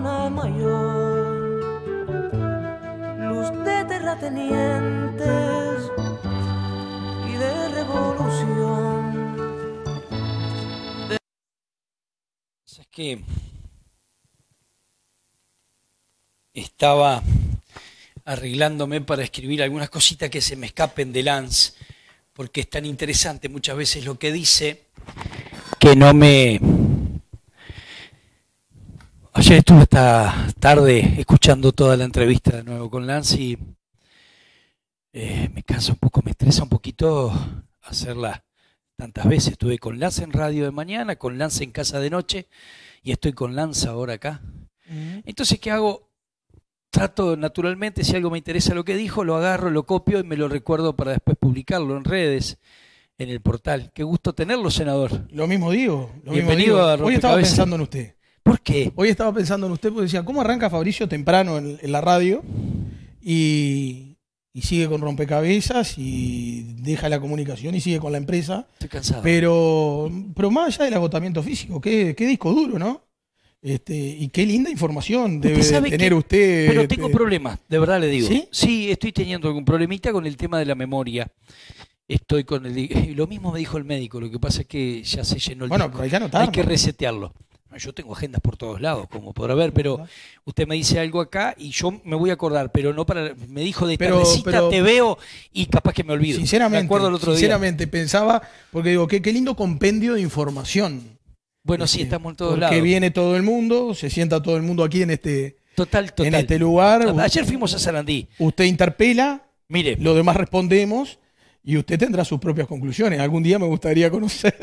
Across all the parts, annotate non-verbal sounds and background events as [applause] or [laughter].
una mayor, luz de terratenientes y de revolución. Es que estaba arreglándome para escribir algunas cositas que se me escapen de Lance, porque es tan interesante muchas veces lo que dice que no me Ayer estuve esta tarde escuchando toda la entrevista de nuevo con Lance y eh, me cansa un poco, me estresa un poquito hacerla tantas veces. Estuve con Lance en radio de mañana, con Lance en casa de noche y estoy con Lance ahora acá. Mm. Entonces, ¿qué hago? Trato naturalmente, si algo me interesa lo que dijo, lo agarro, lo copio y me lo recuerdo para después publicarlo en redes en el portal. Qué gusto tenerlo, senador. Lo mismo digo. Bienvenido mismo digo. Hoy estaba pensando en usted. ¿Por qué? Hoy estaba pensando en usted, porque decía, ¿cómo arranca Fabricio temprano en, la radio? Y, sigue con rompecabezas y deja la comunicación y sigue con la empresa. Estoy cansado. Pero, pero más allá del agotamiento físico, qué, disco duro, ¿no? Este, y qué linda información debe tener usted. Pero este tengo problemas, de verdad le digo. ¿Sí? estoy teniendo algún problemita con el tema de la memoria. Estoy con [laughs] Lo mismo me dijo el médico, lo que pasa es que ya se llenó el. Bueno, disco. hay que resetearlo. Yo tengo agendas por todos lados, como podrá ver, pero usted me dice algo acá y yo me voy a acordar, pero no para. Me dijo de pero, te veo y capaz que me olvido. Sinceramente, me sinceramente pensaba, porque digo, qué, qué lindo compendio de información. Bueno, sí, este, estamos en todos lados. Que viene todo el mundo, se sienta todo el mundo aquí en este, total, En este lugar. Ah, ayer fuimos a Sarandí. Usted interpela, mire, lo demás respondemos y usted tendrá sus propias conclusiones. Algún día me gustaría conocerlo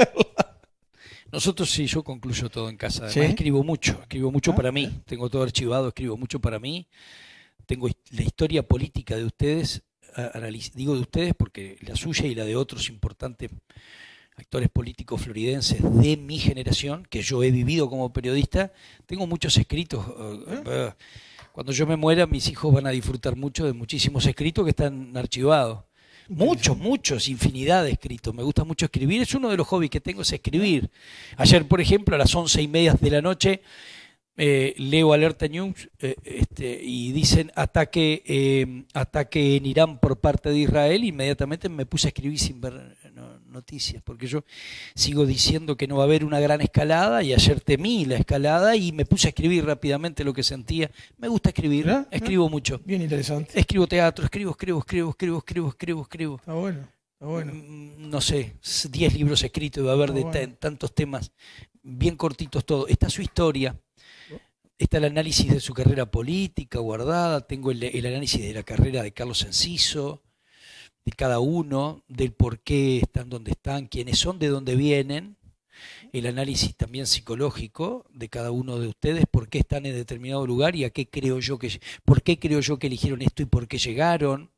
nosotros sí, yo concluyo todo en casa. Además, escribo mucho, escribo mucho ah, para mí. Tengo todo archivado, escribo mucho para mí. Tengo la historia política de ustedes, digo de ustedes porque la suya y la de otros importantes actores políticos floridenses de mi generación, que yo he vivido como periodista, tengo muchos escritos. Eh, ¿Eh? Eh, cuando yo me muera, mis hijos van a disfrutar mucho de muchísimos escritos que están archivados. Muchos, muchos, infinidad de escritos. Me gusta mucho escribir. Es uno de los hobbies que tengo es escribir. Ayer, por ejemplo, a las once y media de la noche, eh, leo Alerta News eh, este, y dicen ataque, eh, ataque en Irán por parte de Israel. Inmediatamente me puse a escribir sin ver noticias, porque yo sigo diciendo que no va a haber una gran escalada y ayer temí la escalada y me puse a escribir rápidamente lo que sentía. Me gusta escribir, escribo mucho. Bien interesante. Escribo teatro, escribo, escribo, escribo, escribo, escribo, escribo, Está bueno. Está bueno. Mm, no sé, 10 libros escritos, va a haber de tantos temas, bien cortitos todo. Está su historia, está el análisis de su carrera política guardada, tengo el, el análisis de la carrera de Carlos Enciso, de cada uno, del por qué están donde están, quiénes son, de dónde vienen, el análisis también psicológico de cada uno de ustedes, por qué están en determinado lugar y a qué creo yo que, por qué creo yo que eligieron esto y por qué llegaron,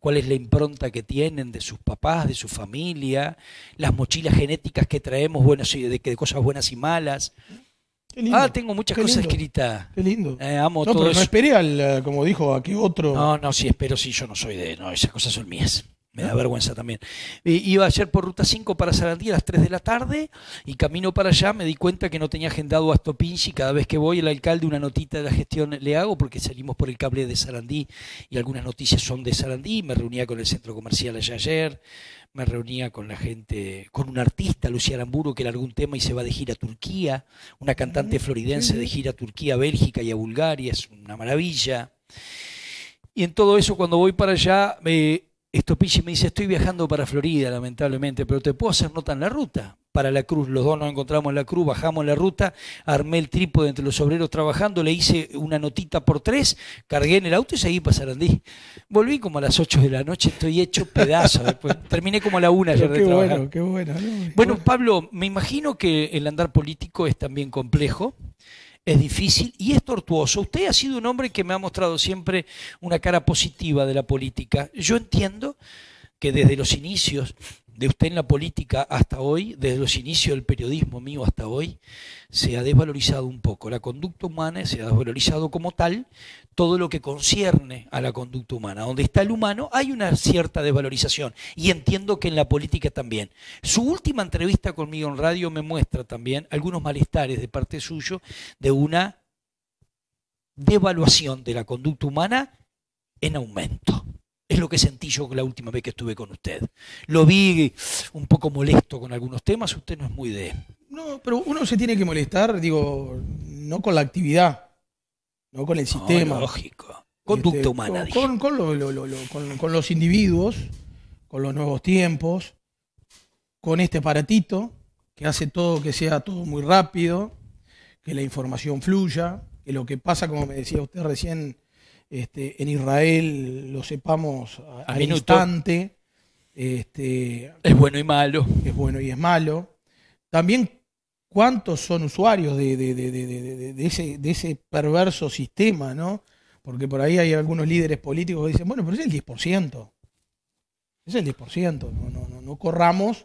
cuál es la impronta que tienen de sus papás, de su familia, las mochilas genéticas que traemos, bueno, de, de cosas buenas y malas ah, tengo muchas cosas escritas. Qué lindo. Eh, amo no, no esperé al, eh, como dijo, aquí otro. No, no, sí, espero, sí, yo no soy de. No, esas cosas son mías. Me da ah. vergüenza también. iba ayer por ruta 5 para Sarandí a las 3 de la tarde y camino para allá me di cuenta que no tenía agendado a Stopinchi. Cada vez que voy, el alcalde una notita de la gestión le hago porque salimos por el cable de Sarandí y algunas noticias son de Sarandí. Me reunía con el centro comercial allá ayer me reunía con la gente, con un artista, Lucía Aramburo, que era algún tema y se va de gira a Turquía, una cantante mm, floridense de gira a Turquía, a Bélgica y a Bulgaria, es una maravilla. Y en todo eso, cuando voy para allá, me, y me dice, estoy viajando para Florida, lamentablemente, pero te puedo hacer nota en la ruta para la cruz. Los dos nos encontramos en la cruz, bajamos la ruta, armé el trípode entre los obreros trabajando, le hice una notita por tres, cargué en el auto y seguí para Sarandí. Volví como a las 8 de la noche, estoy hecho pedazo. [laughs] Después. Terminé como a la una ayer de trabajar. Bueno, qué bueno, bueno, Pablo, me imagino que el andar político es también complejo. Es difícil y es tortuoso. Usted ha sido un hombre que me ha mostrado siempre una cara positiva de la política. Yo entiendo que desde los inicios de usted en la política hasta hoy, desde los inicios del periodismo mío hasta hoy, se ha desvalorizado un poco. La conducta humana se ha desvalorizado como tal, todo lo que concierne a la conducta humana. Donde está el humano hay una cierta desvalorización y entiendo que en la política también. Su última entrevista conmigo en radio me muestra también algunos malestares de parte suyo de una devaluación de la conducta humana en aumento. Es lo que sentí yo la última vez que estuve con usted. Lo vi un poco molesto con algunos temas, usted no es muy de... No, pero uno se tiene que molestar, digo, no con la actividad, no con el sistema. No, lógico. Conducta este, humana. Con, con, con, los individuos, con los nuevos tiempos, con este aparatito que hace todo que sea todo muy rápido, que la información fluya, que lo que pasa, como me decía usted recién, este, en Israel lo sepamos a, al instante. Este, es bueno y malo. Es bueno y es malo. También cuántos son usuarios de, ese, perverso sistema, ¿no? Porque por ahí hay algunos líderes políticos que dicen, bueno, pero es el 10%. Es el 10%, no, no, no, corramos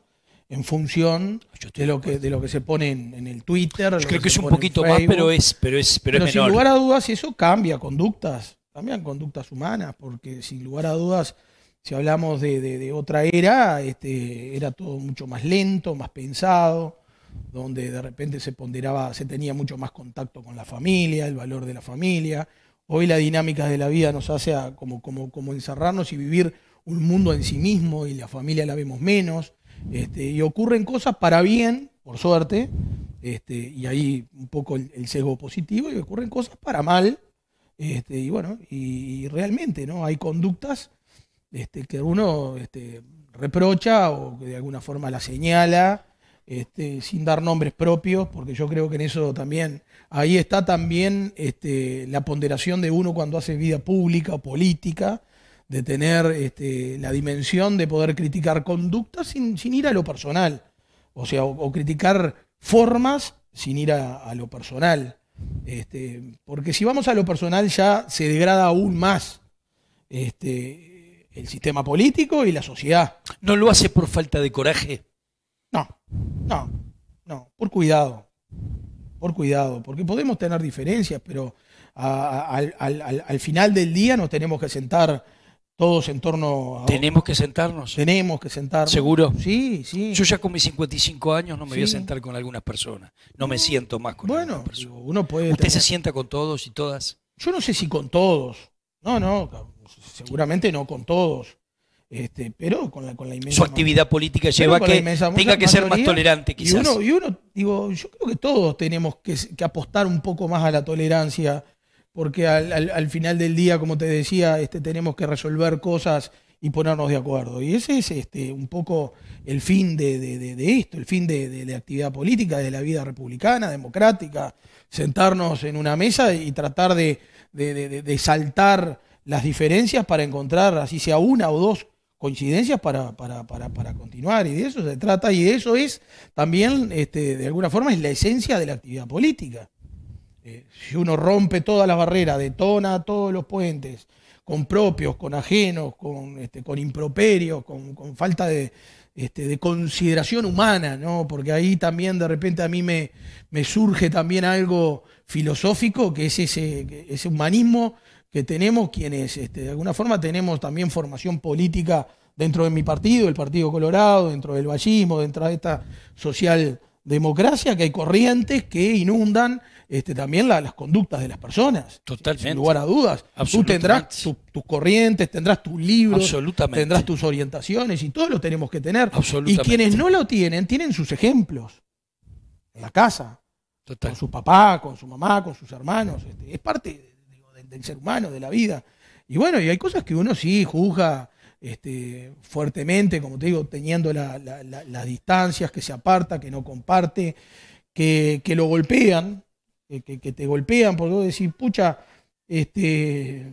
en función de lo que de lo que se pone en, el Twitter. Yo creo que, es un poquito más, pero es pero es pero, pero es menor. sin lugar a dudas eso cambia conductas también conductas humanas, porque sin lugar a dudas, si hablamos de, otra era, este, era todo mucho más lento, más pensado, donde de repente se ponderaba, se tenía mucho más contacto con la familia, el valor de la familia. Hoy la dinámica de la vida nos hace como, como, como encerrarnos y vivir un mundo en sí mismo y la familia la vemos menos. Este, y ocurren cosas para bien, por suerte, este, y ahí un poco el sesgo positivo, y ocurren cosas para mal, este, y bueno, y, realmente, ¿no? Hay conductas este, que uno este, reprocha o que de alguna forma la señala, este, sin dar nombres propios, porque yo creo que en eso también, ahí está también la ponderación de uno cuando hace vida pública o política, de tener la dimensión de poder criticar conductas sin, ir a lo personal, o sea, o, criticar formas sin ir a lo personal. Este, porque si vamos a lo personal ya se degrada aún más este, el sistema político y la sociedad. ¿No lo hace por falta de coraje? No, no, no, por cuidado, por cuidado, porque podemos tener diferencias, pero al, al final del día nos tenemos que sentar todos en torno a... Tenemos que sentarnos. Tenemos que sentarnos. ¿Seguro? Sí, sí. Yo ya con mis 55 años no me voy a sentar con algunas personas. No me siento más con bueno, personas. Bueno, uno puede... ¿Usted se sienta con todos y todas? Yo no sé si con todos. No, no, seguramente no con todos. Este, pero con la, con la inmensa Su actividad política lleva a que tenga que ser más tolerante, quizás. Y uno, digo, yo creo que todos tenemos que, que apostar un poco más a la tolerancia porque al, final del día, como te decía, este, tenemos que resolver cosas y ponernos de acuerdo. Y ese es este, un poco el fin de, esto, el fin de, la actividad política, de la vida republicana, democrática, sentarnos en una mesa y tratar de, saltar las diferencias para encontrar, así sea una o dos coincidencias para, para, continuar. Y de eso se trata, y de eso es también, este, de alguna forma, es la esencia de la actividad política. Eh, si uno rompe todas las barreras, detona todos los puentes, con propios, con ajenos, con, este, con improperios, con, falta este, de, consideración humana, ¿no? Porque ahí también de repente a mí me, surge también algo filosófico, que es ese, humanismo que tenemos quienes, este, de alguna forma tenemos también formación política dentro de mi partido, el Partido Colorado, dentro del vallismo, dentro de esta social democracia que hay corrientes que inundan este, también las conductas de las personas. Sin lugar a dudas. Tú tendrás tus corrientes, tendrás tus libros, tendrás tus orientaciones y todos lo tenemos que tener. Y quienes no lo tienen, tienen sus ejemplos en la casa, con su papá, con su mamá, con sus hermanos. Este, es parte del, ser humano, de la vida. Y bueno, y hay cosas que uno sí juzga este, fuertemente, como te digo, teniendo las distancias, que se aparta, que no comparte, que, que lo golpean, que, te golpean, por vos decís, pucha, este,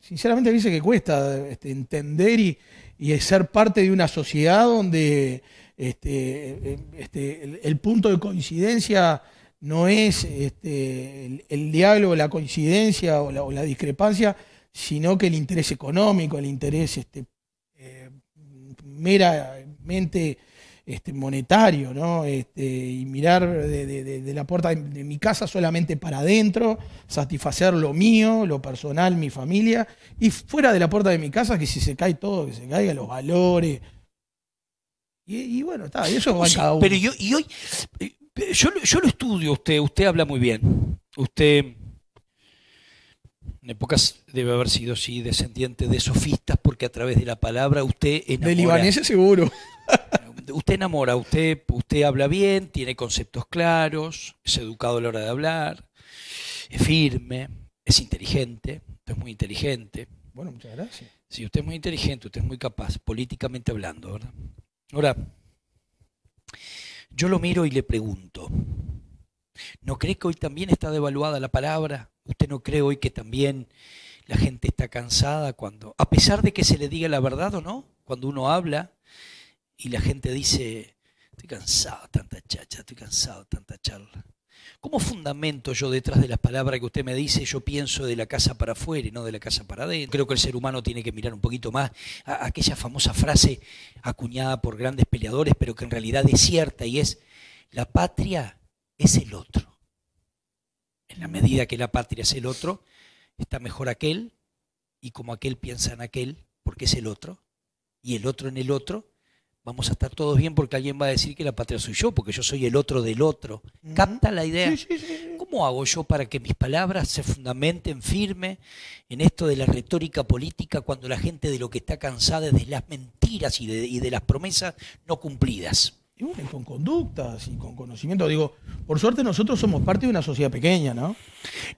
sinceramente dice que cuesta este, entender y, ser parte de una sociedad donde este, este, el, punto de coincidencia no es el, diálogo, la coincidencia o la, discrepancia, sino que el interés económico, el interés este, eh, meramente este, monetario, ¿no? Este, y mirar de, la puerta de mi casa solamente para adentro, satisfacer lo mío, lo personal, mi familia, y fuera de la puerta de mi casa, que si se cae todo, que se caiga los valores. Y, bueno, está, eso es Pero yo, y hoy, yo, lo estudio usted, usted habla muy bien. Usted en épocas debe haber sido, sí, descendiente de sofistas, porque a través de la palabra usted enamora. De libaneses seguro. [laughs] usted enamora, usted, usted habla bien, tiene conceptos claros, es educado a la hora de hablar, es firme, es inteligente, usted es muy inteligente. Bueno, muchas gracias. Sí, usted es muy inteligente, usted es muy capaz, políticamente hablando, ¿verdad? Ahora, yo lo miro y le pregunto, ¿no cree que hoy también está devaluada la palabra? ¿Usted no cree hoy que también la gente está cansada cuando, a pesar de que se le diga la verdad o no, cuando uno habla, y la gente dice, estoy cansado de tanta chacha, estoy cansado de tanta charla. ¿Cómo fundamento yo detrás de las palabras que usted me dice? Yo pienso de la casa para afuera y no de la casa para adentro. Creo que el ser humano tiene que mirar un poquito más a aquella famosa frase acuñada por grandes peleadores, pero que en realidad es cierta y es, la patria es el otro. En la medida que la patria es el otro, está mejor aquel y como aquel piensa en aquel, porque es el otro, y el otro en el otro, vamos a estar todos bien porque alguien va a decir que la patria soy yo, porque yo soy el otro del otro. ¿Canta ¿Capta la idea? ¿Cómo hago yo para que mis palabras se fundamenten firme en esto de la retórica política cuando la gente de lo que está cansada es de las mentiras y de, las promesas no cumplidas? Y con conductas y con conocimiento. Digo, por suerte nosotros somos parte de una sociedad pequeña, ¿no?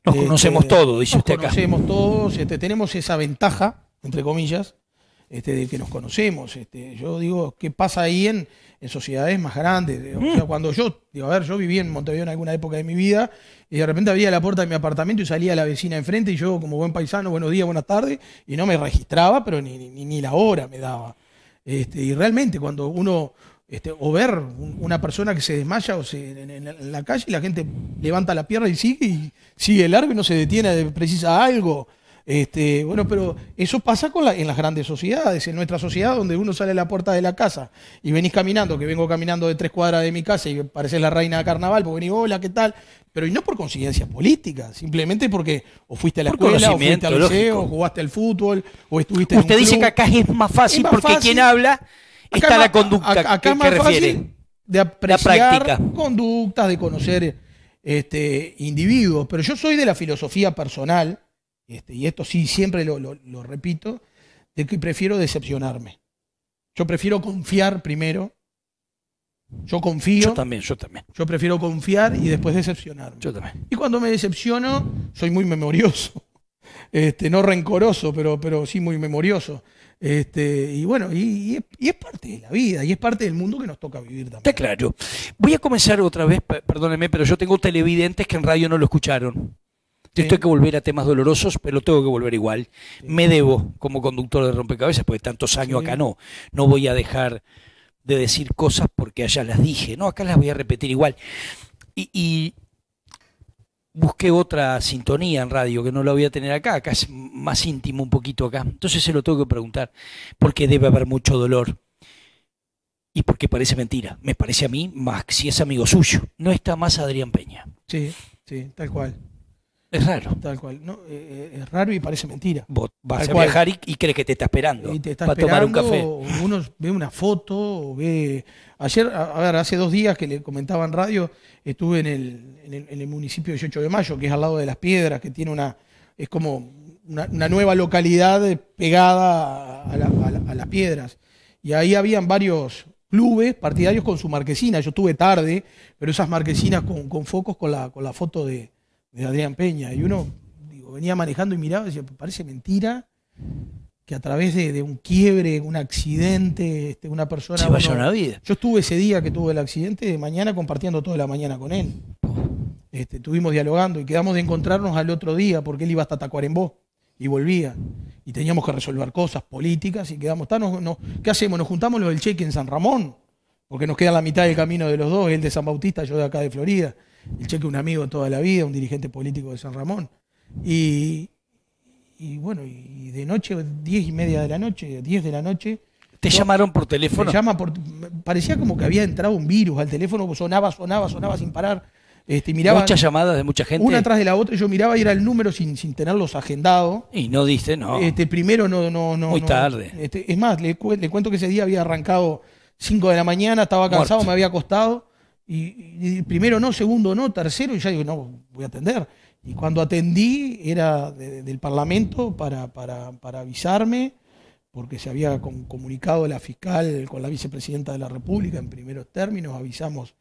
Nos conocemos este, todos, dice usted acá. Nos conocemos todos, este, tenemos esa ventaja, entre comillas, este, que nos conocemos. Este, yo digo, ¿qué pasa ahí en, sociedades más grandes? Mm. cuando yo, digo, a ver, yo viví en Montevideo en alguna época de mi vida y de repente abría la puerta de mi apartamento y salía la vecina enfrente y yo, como buen paisano, buenos días, buenas tardes, y no me registraba, pero ni, la hora me daba. Este, y realmente cuando uno... Este, o ver una persona que se desmaya o se, en, la calle y la gente levanta la pierna y sigue y sigue árbol y no se detiene, precisa ah, algo. Este, bueno, pero eso pasa con en las grandes sociedades, en nuestra sociedad donde uno sale a la puerta de la casa y venís caminando, que vengo caminando de tres cuadras de mi casa y pareces la reina de carnaval, porque venís, hola, ¿qué tal? Pero y no por consiguiente política, simplemente porque o fuiste a la escuela, o fuiste al liceo, o jugaste al fútbol, o estuviste Usted en Usted dice que acá es más fácil porque quien habla está la conducta ¿A acá es más refiere. de apreciar conductas, de conocer este, individuos. Pero yo soy de la filosofía personal este, y esto sí, siempre lo, repito, de que prefiero decepcionarme. Yo prefiero confiar primero. Yo confío. Yo también, yo también. Yo prefiero confiar y después decepcionarme. Yo también. Y cuando me decepciono, soy muy memorioso. Este, no rencoroso, pero, sí muy memorioso. Este, y bueno, y, es parte de la vida, y es parte del mundo que nos toca vivir también. Está claro. Voy a comenzar otra vez, perdónenme, pero yo tengo televidentes que en radio no lo escucharon que volver a temas dolorosos, pero tengo que volver igual. Me debo como conductor de rompecabezas, porque tantos años acá no. No voy a dejar de decir cosas porque allá las dije. No, acá las voy a repetir igual. Y, y busqué otra sintonía en radio que no la voy a tener acá. Acá es más íntimo un poquito acá. Entonces se lo tengo que preguntar, porque debe haber mucho dolor. Y porque parece mentira. Me parece a mí, más si es amigo suyo. No está más Adrián Peña. Sí, sí, tal cual. Es raro. Tal cual. Eh, eh, es raro y parece mentira. vas a viajar y, cree crees que te está esperando para tomar un café. uno ve una foto, ve. Ayer, a, ver, hace dos días que le comentaba en radio, estuve en el, en el, municipio 18 de Mayo, que es al lado de Las Piedras, que tiene una. Es como una, nueva localidad pegada a, las piedras. Y ahí habían varios clubes partidarios con su marquesina. Yo estuve tarde, pero esas marquesinas con, con focos con la, con la foto de, de Adrián Peña. Y uno digo, venía manejando y miraba y decía, parece mentira que a través de, un quiebre, un accidente, este, una persona... Se vaya una vida. Yo estuve ese día que tuve el accidente de mañana compartiendo toda la mañana con él. Este, estuvimos dialogando y quedamos de encontrarnos al otro día porque él iba hasta Tacuarembó y volvía. Y teníamos que resolver cosas políticas y quedamos, ¿qué hacemos? Nos juntamos los del cheque en San Ramón, porque nos queda la mitad del camino de los dos, él de San Bautista, yo de acá de Florida el cheque un amigo toda la vida, un dirigente político de San Ramón. Y, y bueno, y de noche, diez y media de la noche, 10 de la noche. ¿Te llamaron por teléfono? llama por, parecía como que había entrado un virus al teléfono, sonaba, sonaba, sonaba sin parar. Este, miraba, Muchas llamadas de mucha gente. Una tras de la otra, yo miraba y era el número sin, sin tenerlos agendados Y no diste, no. Este, primero no, no, no. Muy tarde. Este, es más, le, cuento que ese día había arrancado 5 de la mañana, estaba cansado, me había acostado y, primero no, segundo no, tercero, y ya digo, no, voy a atender. Y cuando atendí era del Parlamento para, avisarme, porque se había comunicado la fiscal con la vicepresidenta de la República en primeros términos, avisamos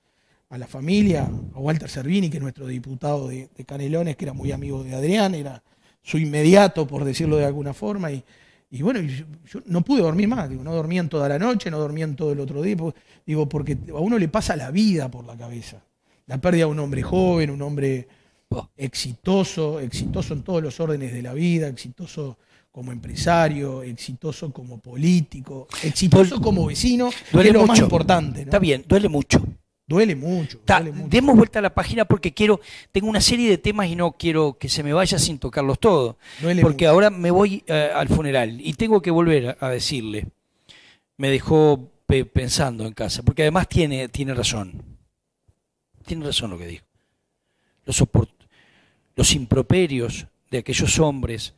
a la familia, a Walter Servini, que es nuestro diputado de, de Canelones, que era muy amigo de Adrián, era su inmediato, por decirlo de alguna forma, y, y bueno, yo, no pude dormir más, digo, no en toda la noche, no en todo el otro día, pues, digo, porque a uno le pasa la vida por la cabeza. La pérdida de un hombre joven, un hombre oh. exitoso, exitoso en todos los órdenes de la vida, exitoso como empresario, exitoso como político, exitoso como vecino, duele es lo más importante. Está bien, duele mucho. Duele mucho. duele Demos vuelta a la página porque quiero, tengo una serie de temas y no quiero que se me vaya sin tocarlos todos. Duele porque ahora me voy eh, al funeral y tengo que volver a, decirle. Me dejó pensando en casa, porque además tiene, tiene razón. Tiene razón lo que dijo. Los, los improperios de aquellos hombres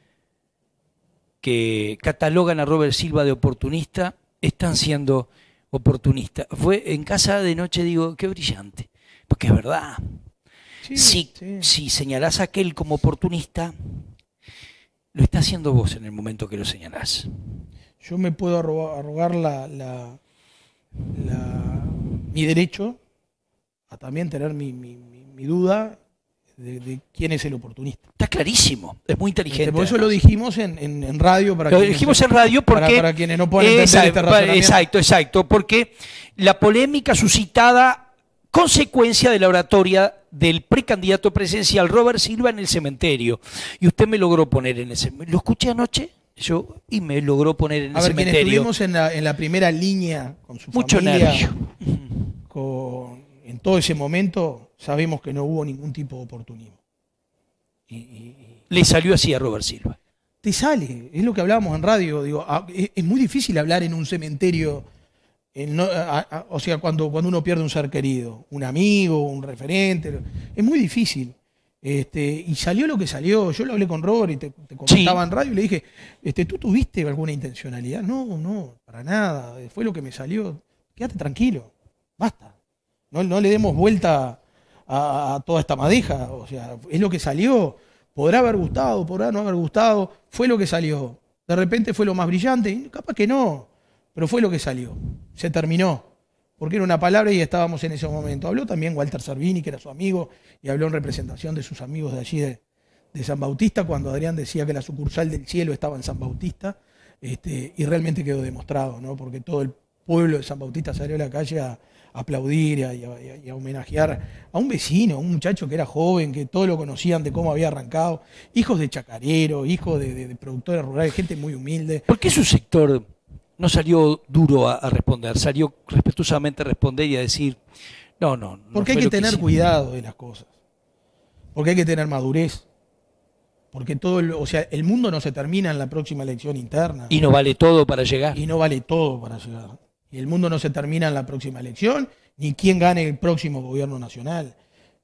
que catalogan a Robert Silva de oportunista están siendo oportunista. Fue en casa de noche, digo, qué brillante, porque es verdad. si, si señalás a aquel como oportunista, lo está haciendo vos en el momento que lo señalás. Yo me puedo arrogar la, mi derecho a también tener mi, mi, mi duda de, quién es el oportunista. Está clarísimo, es muy este, inteligente. Por eso lo dijimos en, en, radio. Para lo dijimos en radio porque... Para, quienes no pueden exacto, entender este Exacto, exacto, porque la polémica suscitada consecuencia de la oratoria del precandidato presidencial Robert Silva en el cementerio. Y usted me logró poner en ese... ¿Lo escuché anoche? Yo, y me logró poner en cementerio. A ver, estuvimos en la, en la, primera línea con su Mucho familia, nervio. Con, en todo ese momento sabemos que no hubo ningún tipo de oportunismo. Y, Le salió así a Robert Silva. Te sale, es lo que hablábamos en radio, digo, ah, es, muy difícil hablar en un cementerio, o sea, cuando, cuando uno pierde un ser querido, un amigo, un referente, es muy difícil. Este, y salió lo que salió. Yo lo hablé con Robert y te, contaba en radio y le dije, este, ¿tú tuviste alguna intencionalidad? No, no, para nada. Fue lo que me salió. Quédate tranquilo, basta. No, no le demos vuelta a, toda esta madija. O sea, es lo que salió. Podrá haber gustado, podrá no haber gustado. Fue lo que salió. De repente fue lo más brillante. Capaz que no. Pero fue lo que salió. Se terminó. Porque era una palabra y estábamos en ese momento. Habló también Walter Servini, que era su amigo, y habló en representación de sus amigos de allí de, San Bautista, cuando Adrián decía que la sucursal del cielo estaba en San Bautista. Este, y realmente quedó demostrado, ¿no? Porque todo el pueblo de San Bautista salió a la calle a, aplaudir y homenajear a un vecino, a un muchacho que era joven, que todos lo conocían de cómo había arrancado, hijos de chacareros, hijos de, productores rurales, gente muy humilde. ¿Por qué su sector no salió duro a, responder? Salió respetuosamente a responder y a decir, no, no. no porque hay que tener cuidado de las cosas, porque hay que tener madurez. Porque todo, o sea, el mundo no se termina en la próxima elección interna. Y no vale todo para llegar. Y no vale todo para llegar. Y el mundo no se termina en la próxima elección, ni quién gane el próximo gobierno nacional.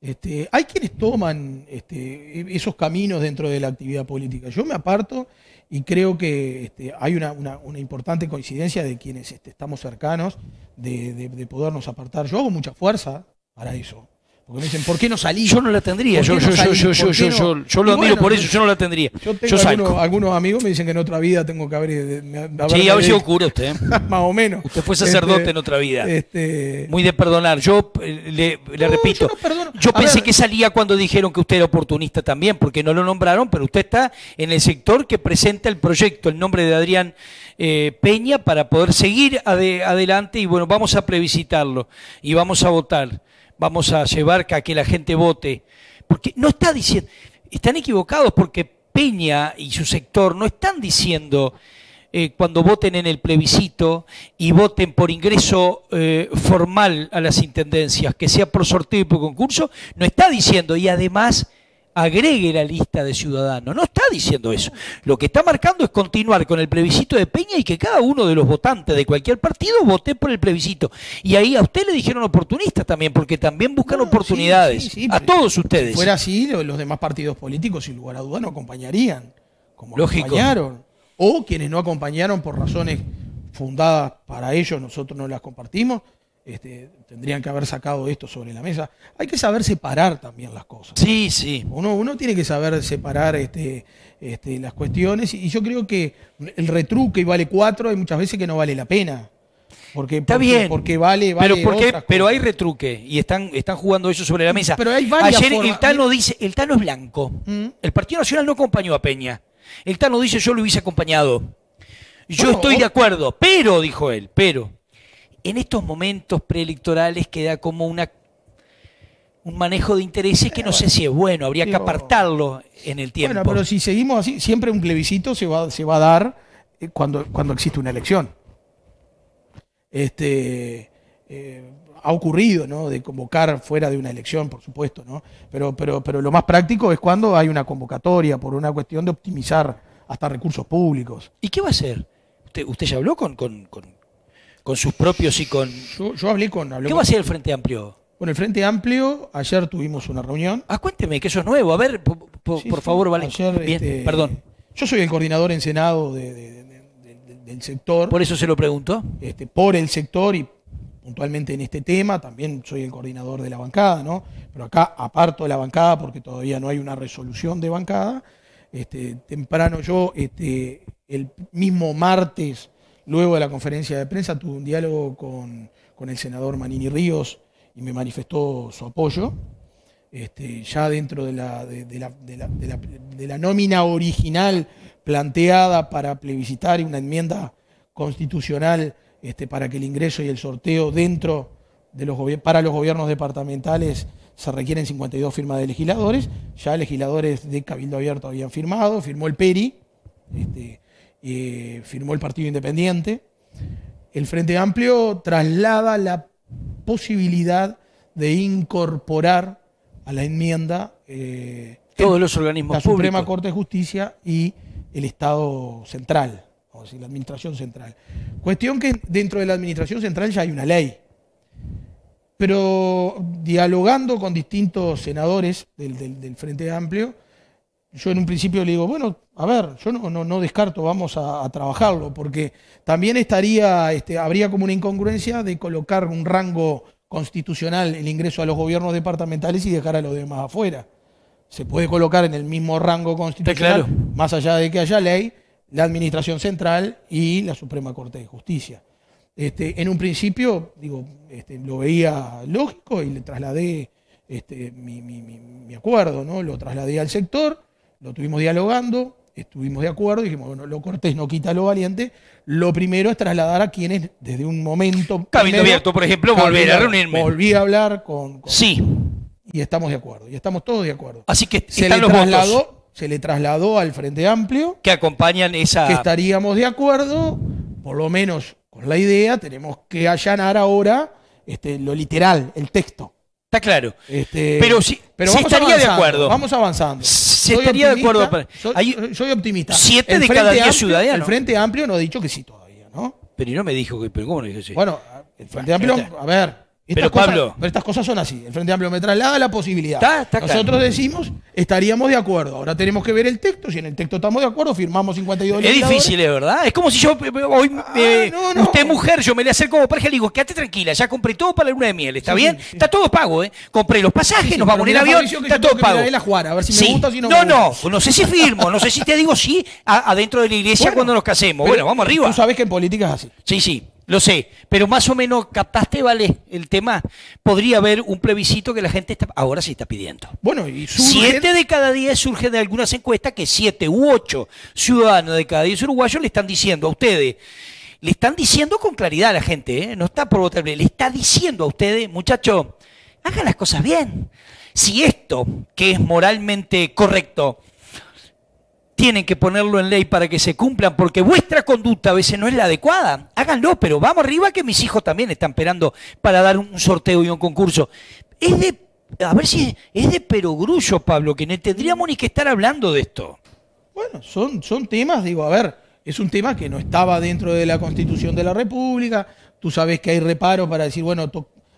Este, hay quienes toman este, esos caminos dentro de la actividad política. Yo me aparto y creo que este, hay una, importante coincidencia de quienes este, estamos cercanos de, de podernos apartar. Yo hago mucha fuerza para eso. Porque me dicen, ¿por qué no salí? Yo no la tendría, yo, lo admiro por eso, yo no la tendría. Yo tengo algunos, amigos me dicen que en otra vida tengo que haber... Eh, sí, usted. ¿eh? [laughs] Más o menos. Usted fue sacerdote este, en otra vida. Este... Muy de perdonar. Yo eh, le, repito, yo, pensé que salía cuando dijeron que usted era oportunista también, porque no lo nombraron, pero usted está en el sector que presenta el proyecto, el nombre de Adrián Peña, para poder seguir adelante y bueno, vamos a previsitarlo y vamos a votar vamos a llevar a que la gente vote. Porque no está diciendo, están equivocados porque Peña y su sector no están diciendo eh, cuando voten en el plebiscito y voten por ingreso eh, formal a las intendencias, que sea por sorteo y por concurso, no está diciendo, y además agregue la lista de ciudadanos. No está diciendo eso. Lo que está marcando es continuar con el plebiscito de Peña y que cada uno de los votantes de cualquier partido vote por el plebiscito. Y ahí a usted le dijeron oportunistas también, porque también buscan ah, oportunidades. a todos ustedes. Si fuera así, los demás partidos políticos, sin lugar a duda, no acompañarían. Como Lógico. acompañaron. O quienes no acompañaron por razones fundadas para ellos, nosotros no las compartimos, este, tendrían que haber sacado esto sobre la mesa. Hay que saber separar también las cosas. Sí, sí. Uno, uno tiene que saber separar este, este las cuestiones y yo creo que el retruque y vale cuatro hay muchas veces que no vale la pena. Porque, Está bien. Porque vale, vale. Pero, pero hay retruque y están, están jugando eso sobre la mesa. Pero hay Ayer el Tano dice, el Tano es blanco. Mm. El Partido Nacional no acompañó a Peña. El Tano dice, yo lo hubiese acompañado. Yo estoy de acuerdo, pero, dijo él, pero en estos momentos preelectorales queda como un manejo de intereses que no sé si es bueno, habría que apartarlo en el tiempo. Bueno, pero si seguimos así, siempre un plebiscito se va, a dar eh, cuando, cuando existe una elección. Este, eh, ha ocurrido, ¿no? De convocar fuera de una elección, por supuesto, ¿no? Pero, pero, pero lo más práctico es cuando hay una convocatoria por una cuestión de optimizar hasta recursos públicos. ¿Y qué va a hacer? ¿Usted, ya habló con con sus propios y con... Yo, hablé con... ¿Qué va a hacer el Frente Amplio? Bueno, el Frente Amplio, ayer tuvimos una reunión. Ah, cuénteme, que eso es nuevo. A ver, por favor, vale, este, perdón. Yo soy el coordinador en Senado del sector. ¿Por eso se lo pregunto? Este, por el sector y puntualmente en este tema, también soy el coordinador de la bancada, ¿no? Pero acá aparto de la bancada porque todavía no hay una resolución de bancada. Este, temprano yo, este, el mismo martes Luego de la conferencia de prensa tuve un diálogo con, el senador Manini Ríos y me manifestó su apoyo. Este, ya dentro de la, de, la, nómina original planteada para plebiscitar una enmienda constitucional este, para que el ingreso y el sorteo dentro de los para los gobiernos departamentales se requieren 52 firmas de legisladores, ya legisladores de Cabildo Abierto habían firmado, firmó el PERI, este, firmó el Partido Independiente, el Frente Amplio traslada la posibilidad de incorporar a la enmienda eh, todos los organismos la Suprema Corte de Justicia y el Estado Central, o sea, la Administración Central. Cuestión que dentro de la Administración Central ya hay una ley. Pero dialogando con distintos senadores del Frente Amplio, yo en un principio le digo, bueno, a ver, yo no, no, no descarto, vamos a, trabajarlo, porque también estaría, este, habría como una incongruencia de colocar un rango constitucional el ingreso a los gobiernos departamentales y dejar a los demás afuera. Se puede colocar en el mismo rango constitucional, más allá de que haya ley, la Administración Central y la Suprema Corte de Justicia. Este, en un principio, digo, este, lo veía lógico y le trasladé este, mi, mi, acuerdo, ¿no? Lo trasladé al sector lo tuvimos dialogando, estuvimos de acuerdo, dijimos, bueno, lo cortés no quita lo valiente. Lo primero es trasladar a quienes desde un momento. Camino abierto, por ejemplo, volver a reunirme. Volví a hablar con, Sí. Y estamos de acuerdo, y estamos todos de acuerdo. Así que se le trasladó, Se le trasladó al Frente Amplio. Que acompañan esa. Que estaríamos de acuerdo, por lo menos con la idea, tenemos que allanar ahora este, lo literal, el texto. Está claro. Este, pero sí pero estaría de acuerdo. Vamos avanzando. Si estaría de acuerdo. Para... Soy, eh, soy, optimista. Siete de cada diez ciudadanos. El Frente Amplio no ha dicho que sí todavía, ¿no? Pero no me dijo que, pero ¿cómo no dijo que sí? Bueno, el Frente Amplio, a ver, pero Pablo. Pero estas cosas son así. El Frente Amplio me traslada la posibilidad. Está, Nosotros decimos, estaríamos de acuerdo. Ahora tenemos que ver el texto. Si en el texto estamos de acuerdo, firmamos 52 Es difícil, es verdad. Es como si yo eh, eh, hoy ah, eh, usted mujer, yo me le acerco como y le digo, quédate tranquila, ya compré todo para la luna de miel, ¿está bien? Está todo pago, ¿eh? Compré los pasajes, nos vamos en el avión, está todo pago. A ver si me gusta, si no, no, no, no sé si firmo, no sé si te digo sí adentro de la iglesia cuando nos casemos. Bueno, vamos arriba. Tú sabes que en política es así. Sí, sí. Lo sé, pero más o menos captaste, vale, el tema. Podría haber un plebiscito que la gente está, ahora sí está pidiendo. Bueno, y surge... Siete de cada diez surgen de algunas encuestas que siete u ocho ciudadanos de cada diez uruguayos le están diciendo a ustedes, le están diciendo con claridad a la gente, ¿eh? no está por votar, le está diciendo a ustedes, muchachos, hagan las cosas bien. Si esto, que es moralmente correcto, tienen que ponerlo en ley para que se cumplan, porque vuestra conducta a veces no es la adecuada. Háganlo, pero vamos arriba que mis hijos también están esperando para dar un sorteo y un concurso. Es de, a ver si es de perogrullo, Pablo, que no tendríamos ni que estar hablando de esto. Bueno, son, son temas, digo, a ver, es un tema que no estaba dentro de la Constitución de la República. Tú sabes que hay reparos para decir, bueno,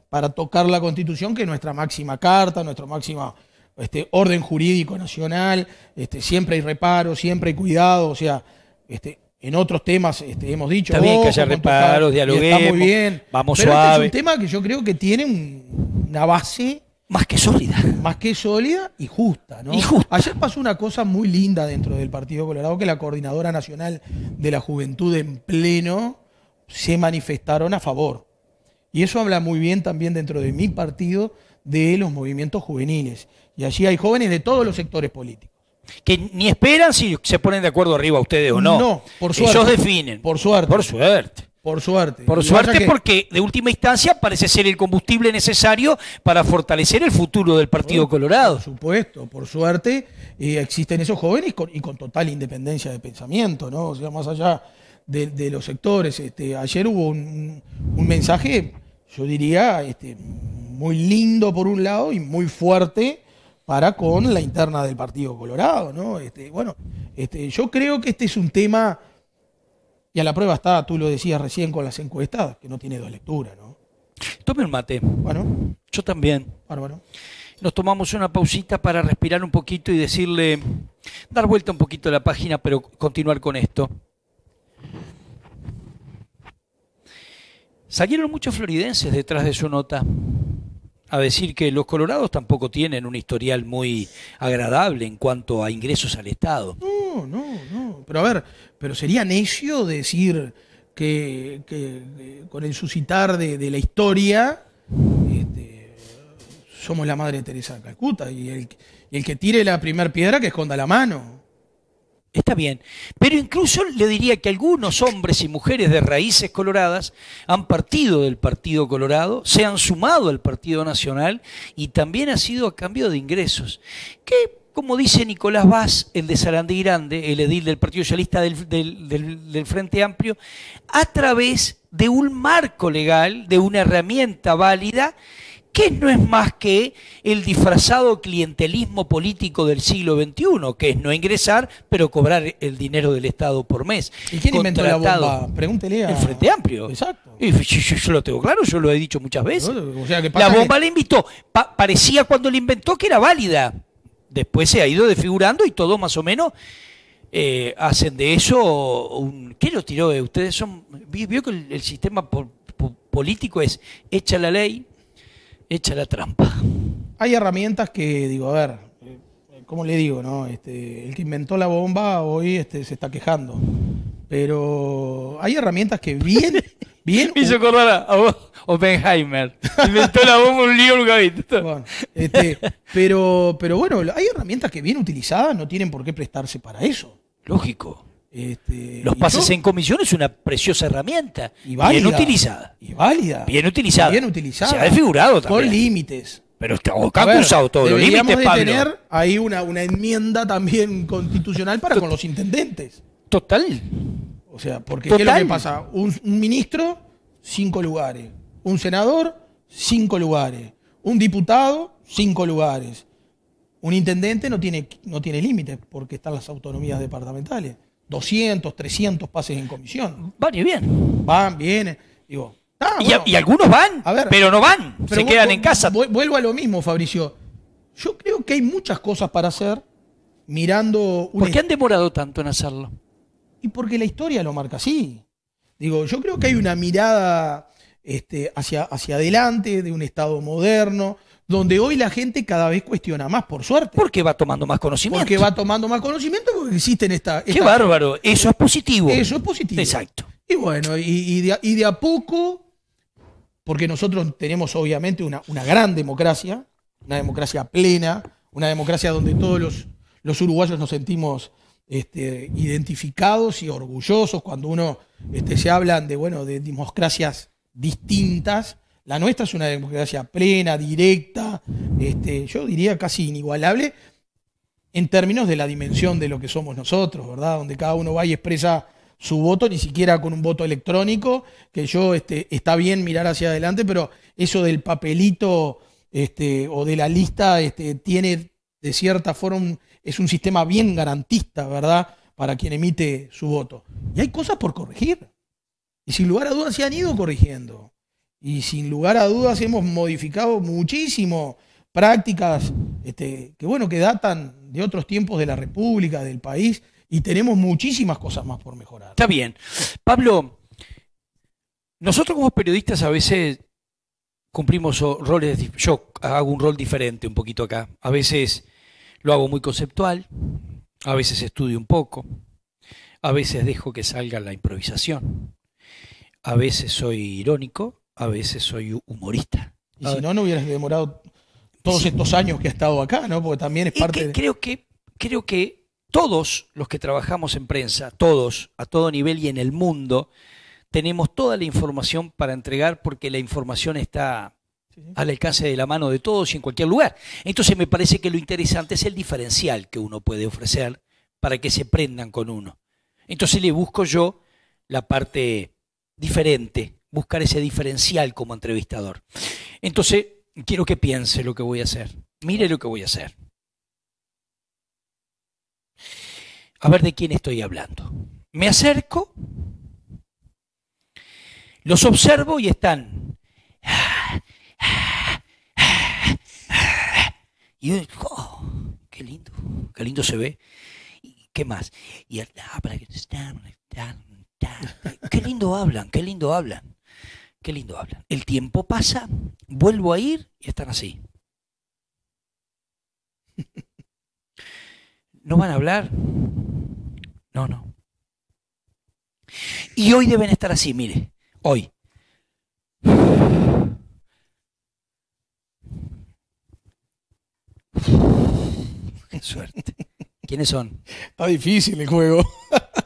para tocar la Constitución, que es nuestra máxima carta, nuestro máxima este, orden jurídico nacional, este, siempre hay reparos, siempre hay cuidado, o sea, este, en otros temas este, hemos dicho. Está bien que haya reparos, dialoguemos. Está muy bien. pero Este es un tema que yo creo que tiene una base. Más que sólida. Más que sólida y justa, ¿no? Y justa. Ayer pasó una cosa muy linda dentro del Partido Colorado, que la Coordinadora Nacional de la Juventud en pleno se manifestaron a favor. Y eso habla muy bien también dentro de mi partido de los movimientos juveniles. Y allí hay jóvenes de todos los sectores políticos. Que ni esperan si se ponen de acuerdo arriba ustedes o no. No, por suerte. Ellos definen. Por suerte. Por suerte. Por suerte. Por suerte, porque de última instancia parece ser el combustible necesario para fortalecer el futuro del Partido Colorado. Por supuesto, por suerte eh, existen esos jóvenes y con total independencia de pensamiento, ¿no? sea, más allá de, los sectores. Este, ayer hubo un, un mensaje, yo diría, este, muy lindo por un lado y muy fuerte para con la interna del Partido Colorado, ¿no? Este, bueno, este, yo creo que este es un tema, y a la prueba está, tú lo decías recién con las encuestas, que no tiene dos lecturas, ¿no? Tome un mate. Bueno. Yo también. Bárbaro. Nos tomamos una pausita para respirar un poquito y decirle, dar vuelta un poquito a la página, pero continuar con esto. Salieron muchos floridenses detrás de su nota a decir que los colorados tampoco tienen un historial muy agradable en cuanto a ingresos al Estado. No, no, no. Pero a ver, pero sería necio decir que, con el suscitar de, la historia este, somos la madre Teresa de Calcuta y el, y el que tire la primera piedra que esconda la mano. Está bien. Pero incluso le diría que algunos hombres y mujeres de raíces coloradas han partido del Partido Colorado, se han sumado al Partido Nacional y también ha sido a cambio de ingresos. Que, como dice Nicolás Vaz, el de Sarandí Grande, el edil del Partido Socialista del Frente Amplio, a través de un marco legal, de una herramienta válida que no es más que el disfrazado clientelismo político del siglo XXI, que es no ingresar, pero cobrar el dinero del Estado por mes. ¿Y quién inventó la bomba? Pregúntele a... El Frente Amplio. Exacto. yo, lo tengo claro, yo lo he dicho muchas veces. la bomba la invitó. parecía cuando la inventó que era válida. Después se ha ido desfigurando y todo más o menos... Eh, hacen de eso un... ¿Qué lo tiró? Eh, ustedes son... Vio que el, sistema político es echa la ley, Echa la trampa. Hay herramientas que, digo, a ver, eh, ¿cómo le digo? No? Este, el que inventó la bomba hoy este, se está quejando. Pero hay herramientas que bien. [laughs] bien Me hizo acordar a, Oppenheimer. Inventó la bomba un lío un bueno, este, pero, pero bueno, hay herramientas que bien utilizadas no tienen por qué prestarse para eso. Lógico. Este, los pases en comisión es una preciosa herramienta. Y bien utilizada. Y válida. Bien utilizada. Bien utilizada. Se ha desfigurado también. Con límites. Pero está, ha usado los límites, tener ahí una, enmienda también constitucional para con los intendentes. Total. O sea, porque ¿qué pasa? Un, un, ministro, cinco lugares. Un senador, cinco lugares. Un diputado, cinco lugares. Un intendente no tiene, no tiene límites porque están las autonomías departamentales. 200, 300 pases en comisión. Van y bien. Van, vienen. Digo, ah, y, algunos van, pero no van, se quedan en casa. vuelvo a lo mismo, Fabricio. Yo creo que hay muchas cosas para hacer mirando... ¿Por qué han demorado tanto en hacerlo? Y porque la historia lo marca así. Digo, yo creo que hay una mirada este, hacia, hacia adelante de un Estado moderno, donde hoy la gente cada vez cuestiona más, por suerte. Porque va tomando más conocimiento. Porque va tomando más conocimiento porque existen estas... Qué bárbaro, eso es positivo. Eso es positivo. Exacto. Y bueno, y, de, a poco, porque nosotros tenemos obviamente una, gran democracia, una democracia plena, una democracia donde todos los, uruguayos nos sentimos este, identificados y orgullosos cuando uno este, se hablan de bueno de democracias distintas la nuestra es una democracia plena, directa, este, yo diría casi inigualable en términos de la dimensión de lo que somos nosotros, ¿verdad? Donde cada uno va y expresa su voto, ni siquiera con un voto electrónico, que yo este, está bien mirar hacia adelante, pero eso del papelito este, o de la lista este, tiene de cierta forma es un sistema bien garantista, ¿verdad? Para quien emite su voto. Y hay cosas por corregir. Y sin lugar a dudas se han ido corrigiendo. Y sin lugar a dudas hemos modificado muchísimo prácticas este, que, bueno, que datan de otros tiempos de la República, del país, y tenemos muchísimas cosas más por mejorar. Está bien. Pablo, nosotros como periodistas a veces cumplimos roles, yo hago un rol diferente un poquito acá. A veces lo hago muy conceptual, a veces estudio un poco, a veces dejo que salga la improvisación, a veces soy irónico a veces soy humorista. Y si no, no hubieras demorado todos estos años que has estado acá, ¿no? Porque también es parte de... Creo que, creo que todos los que trabajamos en prensa, todos, a todo nivel y en el mundo, tenemos toda la información para entregar porque la información está al alcance de la mano de todos y en cualquier lugar. Entonces me parece que lo interesante es el diferencial que uno puede ofrecer para que se prendan con uno. Entonces le busco yo la parte diferente buscar ese diferencial como entrevistador. Entonces, quiero que piense lo que voy a hacer. Mire lo que voy a hacer. A ver de quién estoy hablando. Me acerco, los observo y están. Y yo, oh, qué lindo, qué lindo se ve. ¿Qué más? Y, ah, qué lindo hablan, qué lindo hablan. Qué lindo hablan. El tiempo pasa, vuelvo a ir y están así. [laughs] ¿No van a hablar? No, no. Y hoy deben estar así, mire, hoy. [laughs] Qué suerte. ¿Quiénes son? Está difícil el juego. [laughs]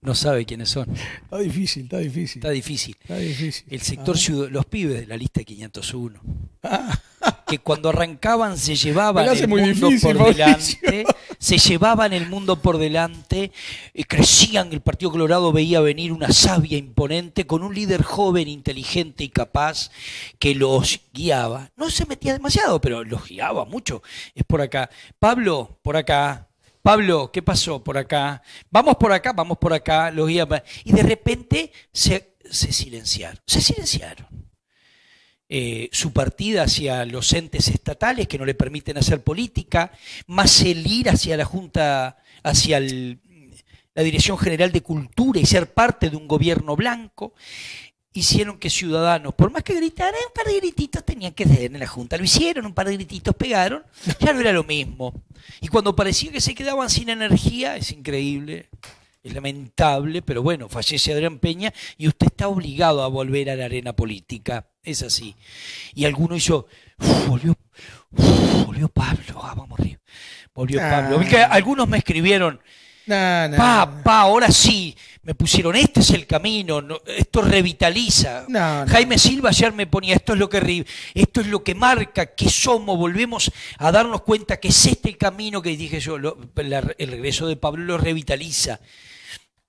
no sabe quiénes son. Está difícil, está difícil. Está difícil. Está difícil. El sector ah. los pibes de la lista de 501, ah. que cuando arrancaban se llevaban el mundo por delante, se llevaban el mundo por delante, eh, crecían, el Partido Colorado veía venir una sabia imponente con un líder joven, inteligente y capaz que los guiaba. No se metía demasiado, pero los guiaba mucho. Es por acá. Pablo, por acá. Pablo, ¿qué pasó por acá? Vamos por acá, vamos por acá, los guías. Y de repente se, silenciaron, se silenciaron. Eh, su partida hacia los entes estatales que no le permiten hacer política, más el ir hacia la Junta, hacia la Dirección General de Cultura y ser parte de un gobierno blanco hicieron que ciudadanos, por más que gritaran, un par de grititos tenían que ceder en la Junta. Lo hicieron, un par de grititos pegaron, ya no era lo mismo. Y cuando parecía que se quedaban sin energía, es increíble, es lamentable, pero bueno, fallece Adrián Peña y usted está obligado a volver a la arena política. Es así. Y alguno hizo, volvió, Pablo, ah, vamos Volvió Pablo. Ah. Algunos me escribieron, no, pa, pa, ahora sí, me pusieron, este es el camino, esto revitaliza. Jaime Silva ayer me ponía, esto es lo que esto es lo que marca, que somos, volvemos a darnos cuenta que es este el camino que dije yo, el regreso de Pablo lo revitaliza.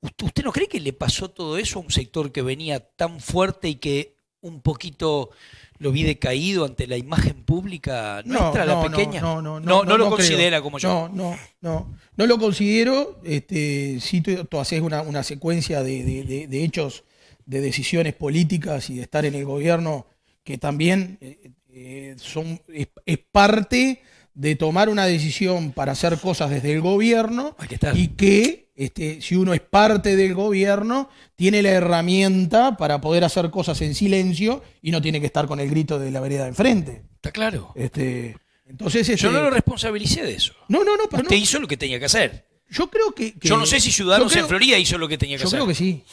¿Usted no cree que le pasó todo eso a un sector que venía tan fuerte y que un poquito lo vi decaído ante la imagen pública nuestra, no, la pequeña. No, no, no. No, lo considera como yo. No, no, no. No lo considero. Este, si tú, haces una, secuencia de, hechos, de decisiones políticas y de estar en el gobierno que también eh, eh, son, es, es, parte de tomar una decisión para hacer cosas desde el gobierno y que este, si uno es parte del gobierno, tiene la herramienta para poder hacer cosas en silencio y no tiene que estar con el grito de la vereda enfrente. Está claro. Este, entonces, yo este, no lo responsabilicé de eso. No, no, no. Pero hizo lo que tenía que hacer. Yo creo que. yo no sé si Ciudadanos en Florida hizo lo que tenía que hacer. Yo creo que sí.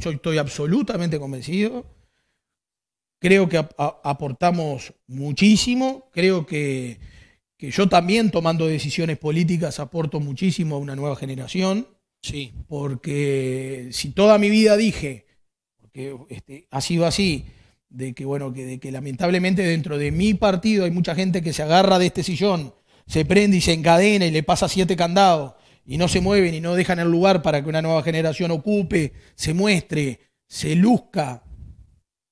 Yo estoy, absolutamente convencido. Creo que aportamos muchísimo. Creo que, que yo también, tomando decisiones políticas, aporto muchísimo a una nueva generación. Sí. Porque si toda mi vida dije, porque este, ha sido así, de que bueno, que, que lamentablemente dentro de mi partido hay mucha gente que se agarra de este sillón, se prende y se encadena y le pasa siete candados y no se mueven y no dejan el lugar para que una nueva generación ocupe, se muestre, se luzca,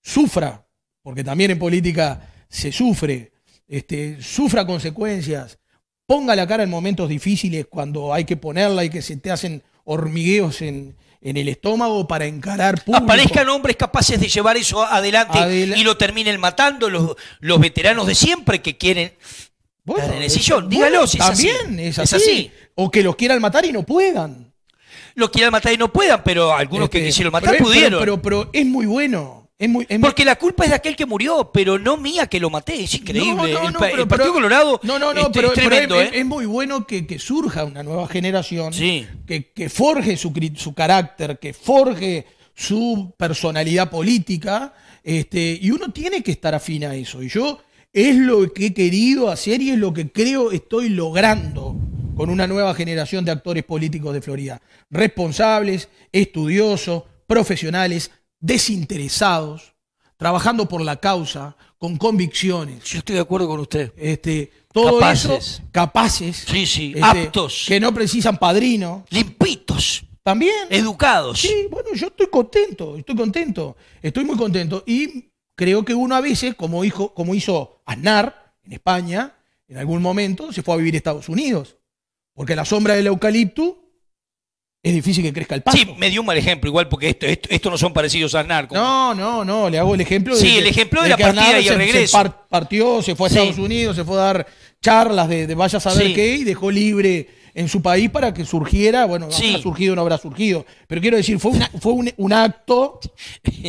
sufra, porque también en política se sufre, este, sufra consecuencias, ponga la cara en momentos difíciles cuando hay que ponerla y que se te hacen hormigueos en, en el estómago para encarar público. Aparezcan hombres capaces de llevar eso adelante y lo terminen matando los, los veteranos de siempre que quieren bueno, estar en si O que los quieran matar y no puedan. Los quieran matar y no puedan, pero algunos este, que quisieron matar pudieron. pero, pero es muy bueno porque la culpa es de aquel que murió, pero no mía que lo maté. Es increíble. No, no, pero, el, Partido Colorado no, no, no, es, pero, ¿eh? es, muy bueno que, surja una nueva generación, que, forje su, carácter, que forje su personalidad política, este, y uno tiene que estar afín a eso. Y yo es lo que he querido hacer y es lo que creo estoy logrando con una nueva generación de actores políticos de Florida. Responsables, estudiosos, profesionales, desinteresados, trabajando por la causa, con convicciones. Yo estoy de acuerdo con usted. Este, todo capaces. capaces. Sí, sí, este, aptos. Que no precisan padrino. Limpitos. También. Educados. Sí, bueno, yo estoy contento, estoy contento, estoy muy contento. Y creo que uno a veces, como, como hizo Aznar en España, en algún momento se fue a vivir a Estados Unidos. Porque la sombra del eucalipto es difícil que crezca el país. Sí, me dio un mal ejemplo, igual, porque esto, esto, no son parecidos a narco. No, no, no, le hago el ejemplo de. Sí, el ejemplo de, la partida y el regreso. partió, se fue a Estados Unidos, se fue a dar charlas de, vaya a saber qué y dejó libre en su país para que surgiera, bueno, si habrá surgido o no habrá surgido, pero quiero decir, fue, una, fue un, un, acto,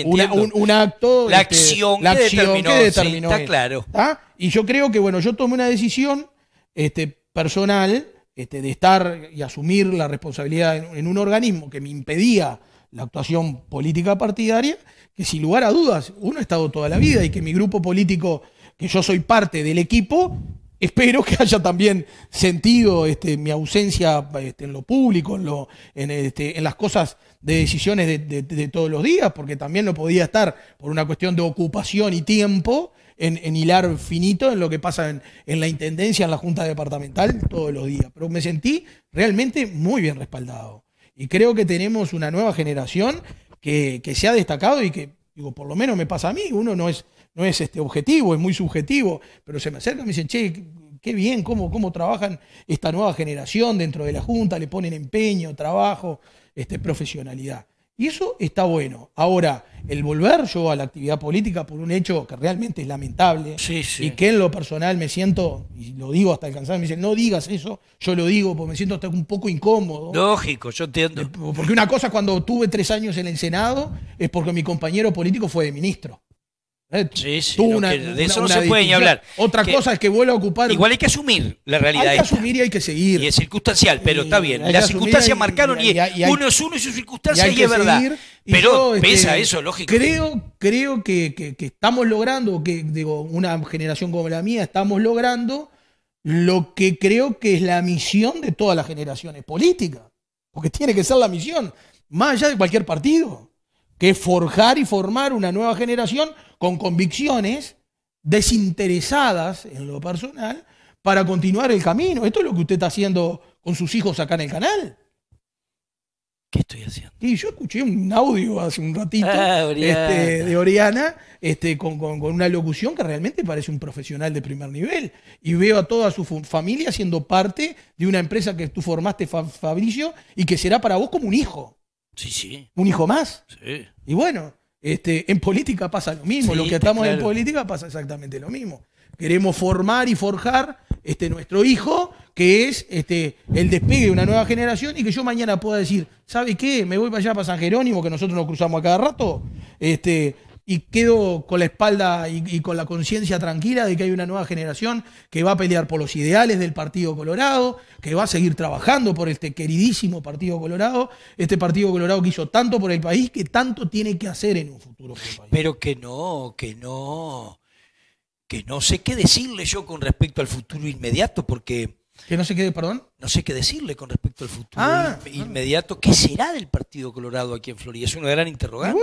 un, acto, la este, acción, la acción determinó, que determinó está claro. ¿Ah? Y yo creo que, bueno, yo tomé una decisión este, personal este, de estar y asumir la responsabilidad en, un organismo que me impedía la actuación política partidaria, que sin lugar a dudas uno ha estado toda la vida y que mi grupo político, que yo soy parte del equipo, espero que [laughs] haya también sentido este, mi ausencia este, en lo público, en, las cosas de decisiones de, de, todos los días, porque también no podía estar por una cuestión de ocupación y tiempo en, hilar finito en lo que pasa en, en, la intendencia, en la junta departamental, todos los días. Pero me sentí realmente muy bien respaldado. Y creo que tenemos una nueva generación que, que se ha destacado y que, digo, por lo menos me pasa a mí, uno no es, no es este objetivo, es muy subjetivo, pero se me acerca y me dicen, che, qué bien, cómo, cómo trabajan esta nueva generación dentro de la Junta, le ponen empeño, trabajo, este, profesionalidad. Y eso está bueno. Ahora, el volver yo a la actividad política por un hecho que realmente es lamentable y que en lo personal me siento, y lo digo hasta alcanzar, me dicen, no digas eso, yo lo digo porque me siento hasta un poco incómodo. Lógico, yo entiendo. Porque una cosa cuando tuve tres años en el Senado es porque mi compañero político fue ministro. Eh, de eso no se puede ni hablar. Otra cosa es que vuelva a ocupar. Igual hay que asumir la realidad. Hay que asumir y hay que seguir. Y es circunstancial, pero está bien. Las circunstancias marcaron y, uno es uno y su circunstancia y, es verdad. Pero este, pesa eso, lógico. Creo, creo que, estamos logrando, que digo, una generación como la mía, estamos logrando lo que creo que es la misión de todas las generaciones políticas. Porque tiene que ser la misión, más allá de cualquier partido, que es forjar y formar una nueva generación con convicciones desinteresadas en lo personal para continuar el camino. Esto es lo que usted está haciendo con sus hijos acá en el canal. ¿Qué estoy haciendo? Sí, yo escuché un audio hace un ratito ah, este, de Oriana este, con, con, una locución que realmente parece un profesional de primer nivel. Y veo a toda su familia siendo parte de una empresa que tú formaste, Fabricio, y que será para vos como un hijo. Sí, sí. Un hijo más. Sí. Y bueno, este, en política pasa lo mismo, lo que estamos en política pasa exactamente lo mismo. Queremos formar y forjar este, nuestro hijo, que es este, el despegue de una nueva generación, y que yo mañana pueda decir, ¿sabe qué? Me voy para allá, para San Jerónimo, que nosotros nos cruzamos a cada rato, este, y quedo con la espalda y, con la conciencia tranquila de que hay una nueva generación que va a pelear por los ideales del Partido Colorado, que va a seguir trabajando por este queridísimo Partido Colorado, este Partido Colorado que hizo tanto por el país, que tanto tiene que hacer en un futuro. Por el país. Pero que no, que no, que no sé qué decirle yo con respecto al futuro inmediato, porque... Que no sé qué, perdón. No sé qué decirle con respecto al futuro ah, ah. inmediato. ¿Qué será del Partido Colorado aquí en Florida? Es una gran interrogante.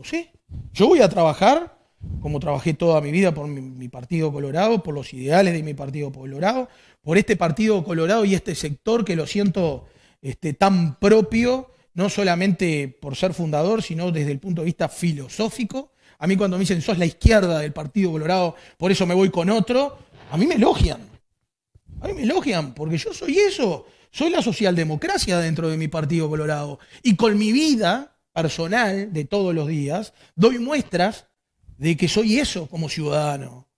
Pues yo voy a trabajar como trabajé toda mi vida por mi, partido colorado, por los ideales de mi partido colorado, por este partido colorado y este sector que lo siento este, tan propio, no solamente por ser fundador, sino desde el punto de vista filosófico. A mí cuando me dicen, sos la izquierda del partido colorado, por eso me voy con otro, a mí me elogian. A mí me elogian, porque yo soy eso. Soy la socialdemocracia dentro de mi partido colorado. Y con mi vida, personal de todos los días, doy muestras de que soy eso como ciudadano.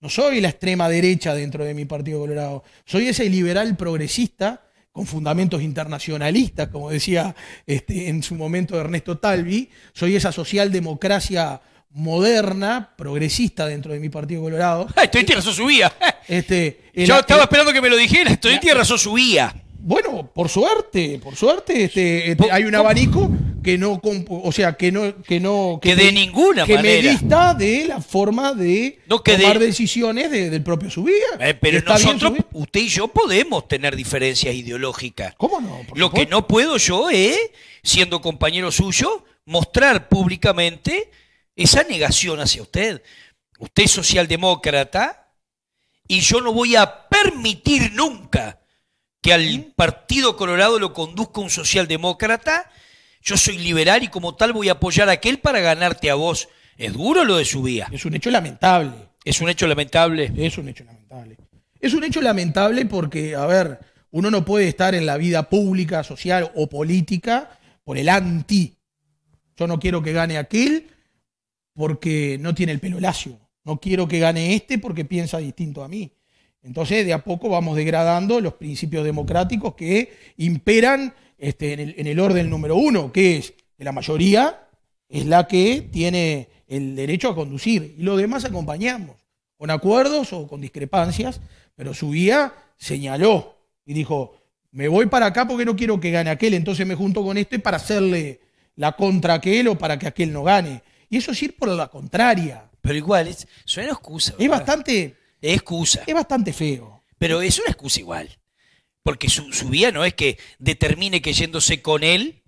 No soy la extrema derecha dentro de mi Partido Colorado. Soy ese liberal progresista con fundamentos internacionalistas, como decía este, en su momento Ernesto Talvi. Soy esa socialdemocracia moderna, progresista dentro de mi Partido Colorado. estoy en tierra, sos subía. Este, Yo estaba esperando que me lo dijera. Estoy en tierra, sos subía. Bueno, por suerte, por suerte, este, este hay un abanico que no, o sea, que no, que no, que, de me, ninguna que me dista de la forma de tomar decisiones del propio Subía. Eh, pero nosotros, usted y yo podemos tener diferencias ideológicas. ¿Cómo no? Lo que no puedo yo es, siendo compañero suyo, mostrar públicamente esa negación hacia usted. Usted es socialdemócrata y yo no voy a permitir nunca que al Partido Colorado lo conduzca un socialdemócrata. Yo soy liberal y como tal voy a apoyar a aquel para ganarte a vos. Es duro lo de su vida? Es un hecho lamentable. Es un hecho lamentable. Es un hecho lamentable. Es un hecho lamentable porque, a ver, uno no puede estar en la vida pública, social o política por el anti. Yo no quiero que gane aquel porque no tiene el pelo lacio. No quiero que gane este porque piensa distinto a mí. Entonces, de a poco vamos degradando los principios democráticos que imperan este, en, el, orden número uno, que es que la mayoría es la que tiene el derecho a conducir y los demás acompañamos, con acuerdos o con discrepancias, pero su guía señaló y dijo, me voy para acá porque no quiero que gane aquel, entonces me junto con este para hacerle la contra aquel o para que aquel no gane. Y eso es ir por la contraria. Pero igual, es, suena excusa. Es bastante es excusa. Es bastante feo. Pero es una excusa igual. Porque su, su no es que determine que yéndose con él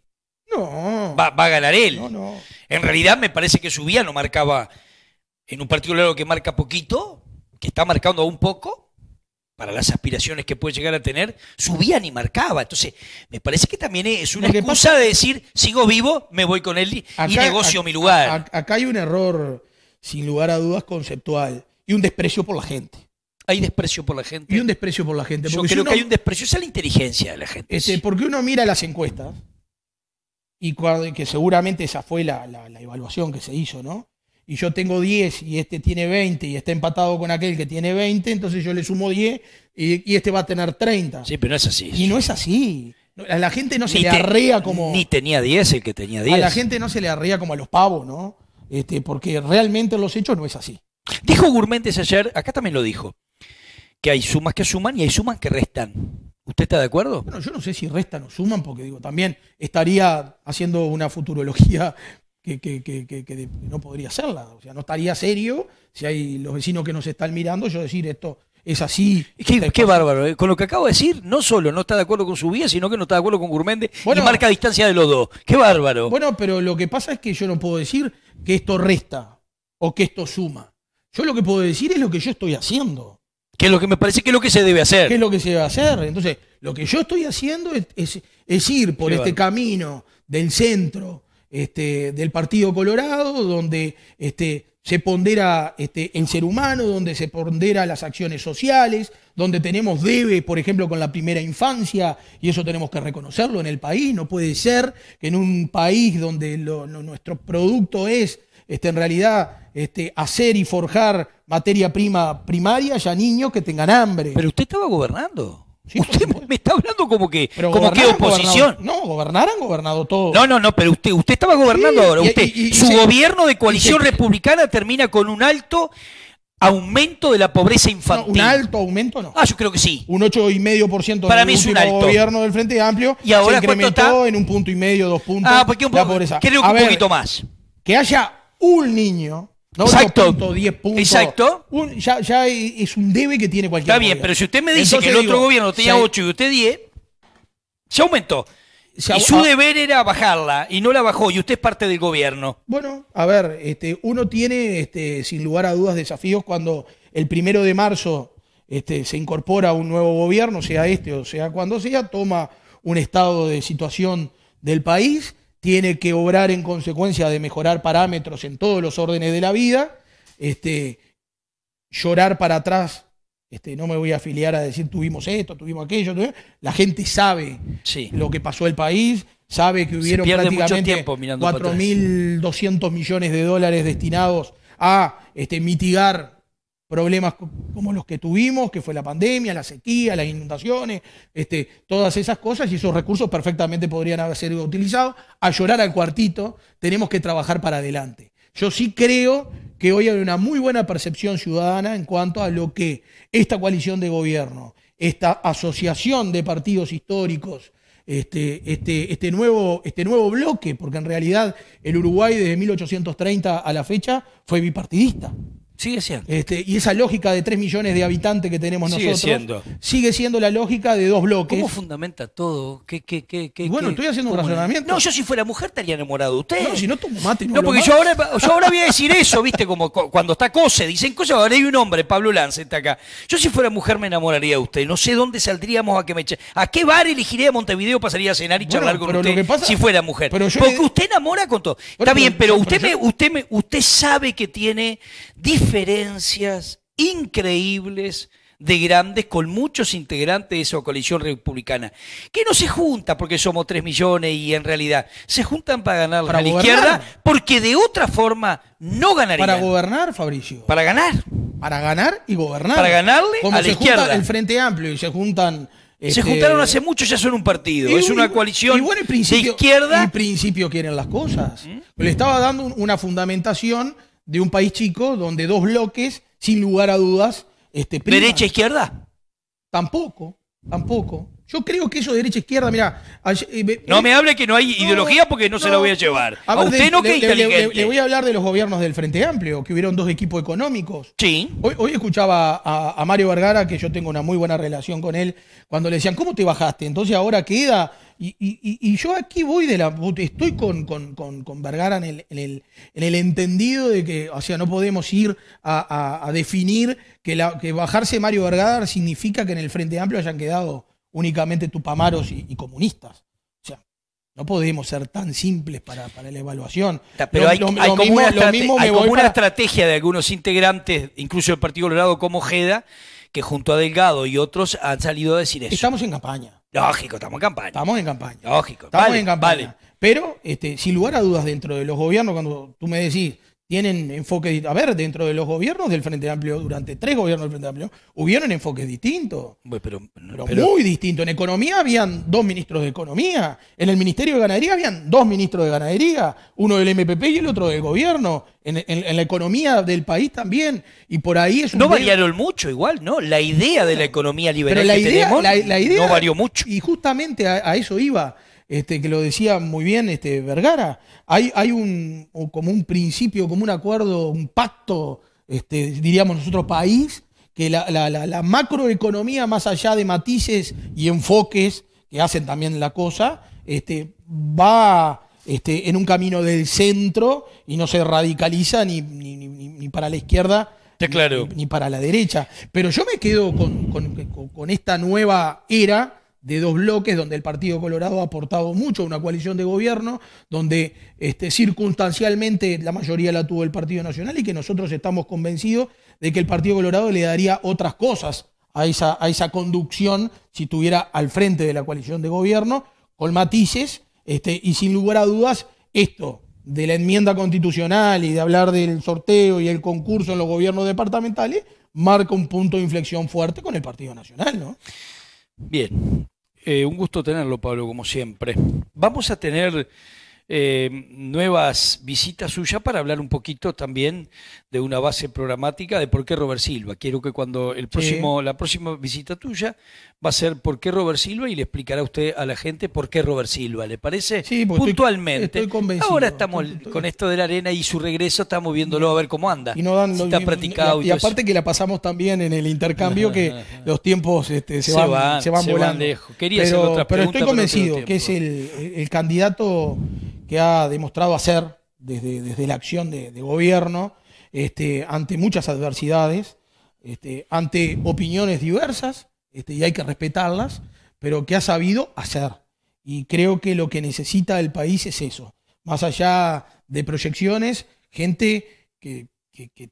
no. va, a ganar él. no. En realidad me parece que su vida no marcaba en un partido que marca poquito, que está marcando aún poco, para las aspiraciones que puede llegar a tener, subía ni marcaba. Entonces, me parece que también es una excusa de decir, sigo vivo, me voy con él y, negocio mi lugar. Acá hay un error, sin lugar a dudas, conceptual y un desprecio por la gente. Hay desprecio por la gente. Y un desprecio por la gente. Yo creo que hay un desprecio, esa es la inteligencia de la gente. Este, porque uno mira las encuestas, y que seguramente esa fue la, evaluación que se hizo, ¿no? Y yo tengo 10 y este tiene 20 y está empatado con aquel que tiene 20, entonces yo le sumo 10 y, este va a tener 30. Sí, pero no es así. Y no es así. A la gente no se le arrea como. Ni tenía 10 el que tenía 10. A la gente no se le arrea como a los pavos, ¿no? Este, porque realmente los hechos no es así. Dijo Gourméndez ayer, acá también lo dijo, que hay sumas que suman y hay sumas que restan. ¿Usted está de acuerdo? Bueno, yo no sé si restan o suman, porque digo, también estaría haciendo una futurología que, que, no podría hacerla. O sea, no estaría serio si hay los vecinos que nos están mirando, yo decir esto es así. Qué, bárbaro. Eh. Con lo que acabo de decir, no solo no está de acuerdo con su vida, sino que no está de acuerdo con Gourméndez bueno, y marca distancia de los dos. Qué bárbaro. Bueno, pero lo que pasa es que yo no puedo decir que esto resta o que esto suma. Yo lo que puedo decir es lo que yo estoy haciendo. Que es lo que me parece que es lo que se debe hacer. Que es lo que se debe hacer. Entonces, lo que yo estoy haciendo es, ir por este camino del centro este, del Partido Colorado, donde este, se pondera este, el ser humano, donde se pondera las acciones sociales, donde tenemos debe, por ejemplo, con la primera infancia, y eso tenemos que reconocerlo en el país. No puede ser que en un país donde nuestro producto es este, en realidad este, hacer y forjar materia prima primaria ya niños que tengan hambre. Pero usted estaba gobernando. usted me está hablando como que, como oposición. No, no, han gobernado todos. No, no, no, pero usted, usted estaba gobernando ahora. Usted, su gobierno de coalición republicana termina con un alto aumento de la pobreza infantil. un alto aumento no. Ah, yo creo que sí. Un 8,5% Para mí es un alto. gobierno del Frente Amplio. Y ahora se incrementó en un punto y medio, dos puntos. Ah, porque un Creo que un poquito más. Que haya un niño. No Exacto. 10 puntos. Exacto. ya, es un debe que tiene cualquier Está bien, pero si usted me dice que el otro gobierno tenía ocho 8 y usted 10, se aumentó. y su ah. deber era bajarla y no la bajó y usted es parte del gobierno. Bueno, a ver, este, uno tiene este, sin lugar a dudas desafíos cuando el primero de marzo este, se incorpora un nuevo gobierno, sea este o sea cuando sea, toma un estado de situación del país tiene que obrar en consecuencia de mejorar parámetros en todos los órdenes de la vida, este, llorar para atrás. Este, no me voy a afiliar a decir tuvimos esto, tuvimos aquello. La gente sabe lo que pasó el país, sabe que hubieron prácticamente 4.200 millones de dólares destinados a este, mitigar problemas como los que tuvimos, que fue la pandemia, la sequía, las inundaciones, este, todas esas cosas, y esos recursos perfectamente podrían haber sido utilizados. A llorar al cuartito, tenemos que trabajar para adelante. Yo sí creo que hoy hay una muy buena percepción ciudadana en cuanto a lo que esta coalición de gobierno, esta asociación de partidos históricos, este, este, este, nuevo, este nuevo bloque, porque en realidad el Uruguay desde 1830 a la fecha fue bipartidista. Sigue siendo. Este, y esa lógica de 3 millones de habitantes que tenemos sigue nosotros siendo. sigue siendo la lógica de dos bloques. ¿Cómo fundamenta todo? ¿Qué, qué, qué, bueno, estoy haciendo un razonamiento. No, yo si fuera mujer estaría enamorado de usted. No, si no, mate. No, porque yo ahora, yo ahora, voy a decir eso, ¿viste? Como cuando está Cose, dicen Cose, ahora hay un hombre, Pablo Lance está acá. Yo si fuera mujer me enamoraría de usted. No sé dónde saldríamos a que me eche. ¿A qué bar elegiría Montevideo pasaría a cenar y charlar con usted si fuera mujer? porque usted enamora con todo. está bien, pero, usted, me, usted, me, usted sabe que tiene diferencias diferencias increíbles de grandes con muchos integrantes de esa coalición republicana, que no se junta porque somos tres millones y en realidad se juntan para ganar a la izquierda porque de otra forma no ganarían. Para gobernar, Fabricio. Para ganar. Para ganar y gobernar. Para ganarle a la se izquierda. el Frente Amplio y se juntan... Se este, juntaron hace mucho, ya son un partido. es una coalición bueno, principio, de izquierda. principio quieren las cosas. ¿Mm? Le estaba dando una fundamentación de un país chico donde dos bloques, sin lugar a dudas, este, ¿Derecha izquierda? Tampoco, tampoco. Yo creo que eso de derecha izquierda, mira. Eh, no eh, me hable que no hay ideología porque no, se la voy a llevar. A, usted no le, que le, Le, voy a hablar de los gobiernos del Frente Amplio, que hubieron dos equipos económicos. Sí. Hoy, escuchaba a, Mario Vergara, que yo tengo una muy buena relación con él, cuando le decían, ¿cómo te bajaste? Entonces ahora queda. Y, yo aquí voy de la. Estoy con, Vergara en el, entendido de que, o sea, no podemos ir a, definir que bajarse Mario Vergara significa que en el Frente Amplio hayan quedado únicamente tupamaros y, comunistas. O sea, no podemos ser tan simples para, la evaluación. Pero hay, como, una, estrategia de algunos integrantes, incluso del Partido Colorado como Jeda, que junto a Delgado y otros han salido a decir eso. Estamos en campaña. Lógico, estamos en campaña. Estamos en campaña. Lógico. Estamos en campaña. Pero, este, sin lugar a dudas, dentro de los gobiernos, cuando tú me decís, tienen enfoque. A ver, dentro de los gobiernos del Frente Amplio, durante tres gobiernos del Frente Amplio, hubieron enfoques distintos. pero, muy distintos. En economía habían dos ministros de economía. En el Ministerio de Ganadería habían dos ministros de ganadería. Uno del MPP y el otro del gobierno. En, la economía del país también. Y por ahí es No variaron mucho, igual, ¿no? La idea de la economía liberal no varió mucho. Y justamente a eso iba este, que lo decía muy bien este, Vergara, hay, hay un, como un principio, como un acuerdo, un pacto, este, diríamos nosotros, país, que la, macroeconomía, más allá de matices y enfoques que hacen también la cosa, este, va este, en un camino del centro y no se radicaliza ni, para la izquierda ni, para la derecha. Pero yo me quedo con, con esta nueva era de dos bloques, donde el Partido Colorado ha aportado mucho a una coalición de gobierno, donde este, circunstancialmente la mayoría la tuvo el Partido Nacional y que nosotros estamos convencidos de que el Partido Colorado le daría otras cosas a esa, a esa conducción si estuviera al frente de la coalición de gobierno, con matices, este, y sin lugar a dudas, esto de la enmienda constitucional y de hablar del sorteo y el concurso en los gobiernos departamentales, marca un punto de inflexión fuerte con el Partido Nacional, Bien, eh, un gusto tenerlo, Pablo, como siempre. Vamos a tener eh, nuevas visitas suyas para hablar un poquito también de una base programática de por qué Robert Silva. Quiero que cuando el próximo, la próxima visita tuya va a ser por qué Robert Silva y le explicará usted a la gente por qué Robert Silva, ¿le parece? puntualmente. Ahora estamos con esto de la arena y su regreso, estamos viéndolo a ver cómo anda. Y no Y, aparte que la pasamos también en el intercambio que los tiempos este, se, van, volando. Quería pero, estoy convencido que es el, candidato que ha demostrado hacer desde, desde la acción de, gobierno este, ante muchas adversidades, este, ante opiniones diversas este, y hay que respetarlas, pero que ha sabido hacer. Y creo que lo que necesita el país es eso. Más allá de proyecciones, gente que,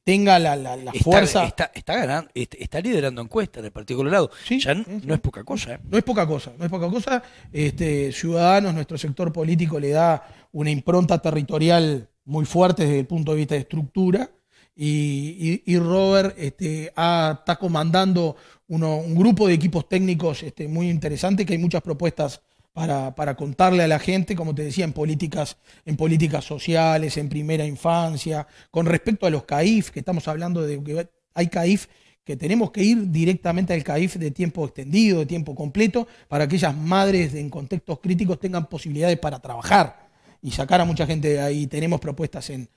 tenga la, fuerza. Está, está, este, liderando encuestas de Partido Colorado. ya no, es poca cosa. ¿eh? No es poca cosa, no es poca cosa. Este, Ciudadanos, nuestro sector político le da una impronta territorial muy fuerte desde el punto de vista de estructura. Y, Robert este, está comandando un grupo de equipos técnicos este, muy interesante, que hay muchas propuestas para, contarle a la gente, como te decía, en políticas, en políticas sociales, en primera infancia, con respecto a los CAIF, que estamos hablando de que hay CAIF que tenemos que ir directamente al CAIF de tiempo extendido, de tiempo completo, para que esas madres en contextos críticos tengan posibilidades para trabajar y sacar a mucha gente de ahí. Tenemos propuestas en,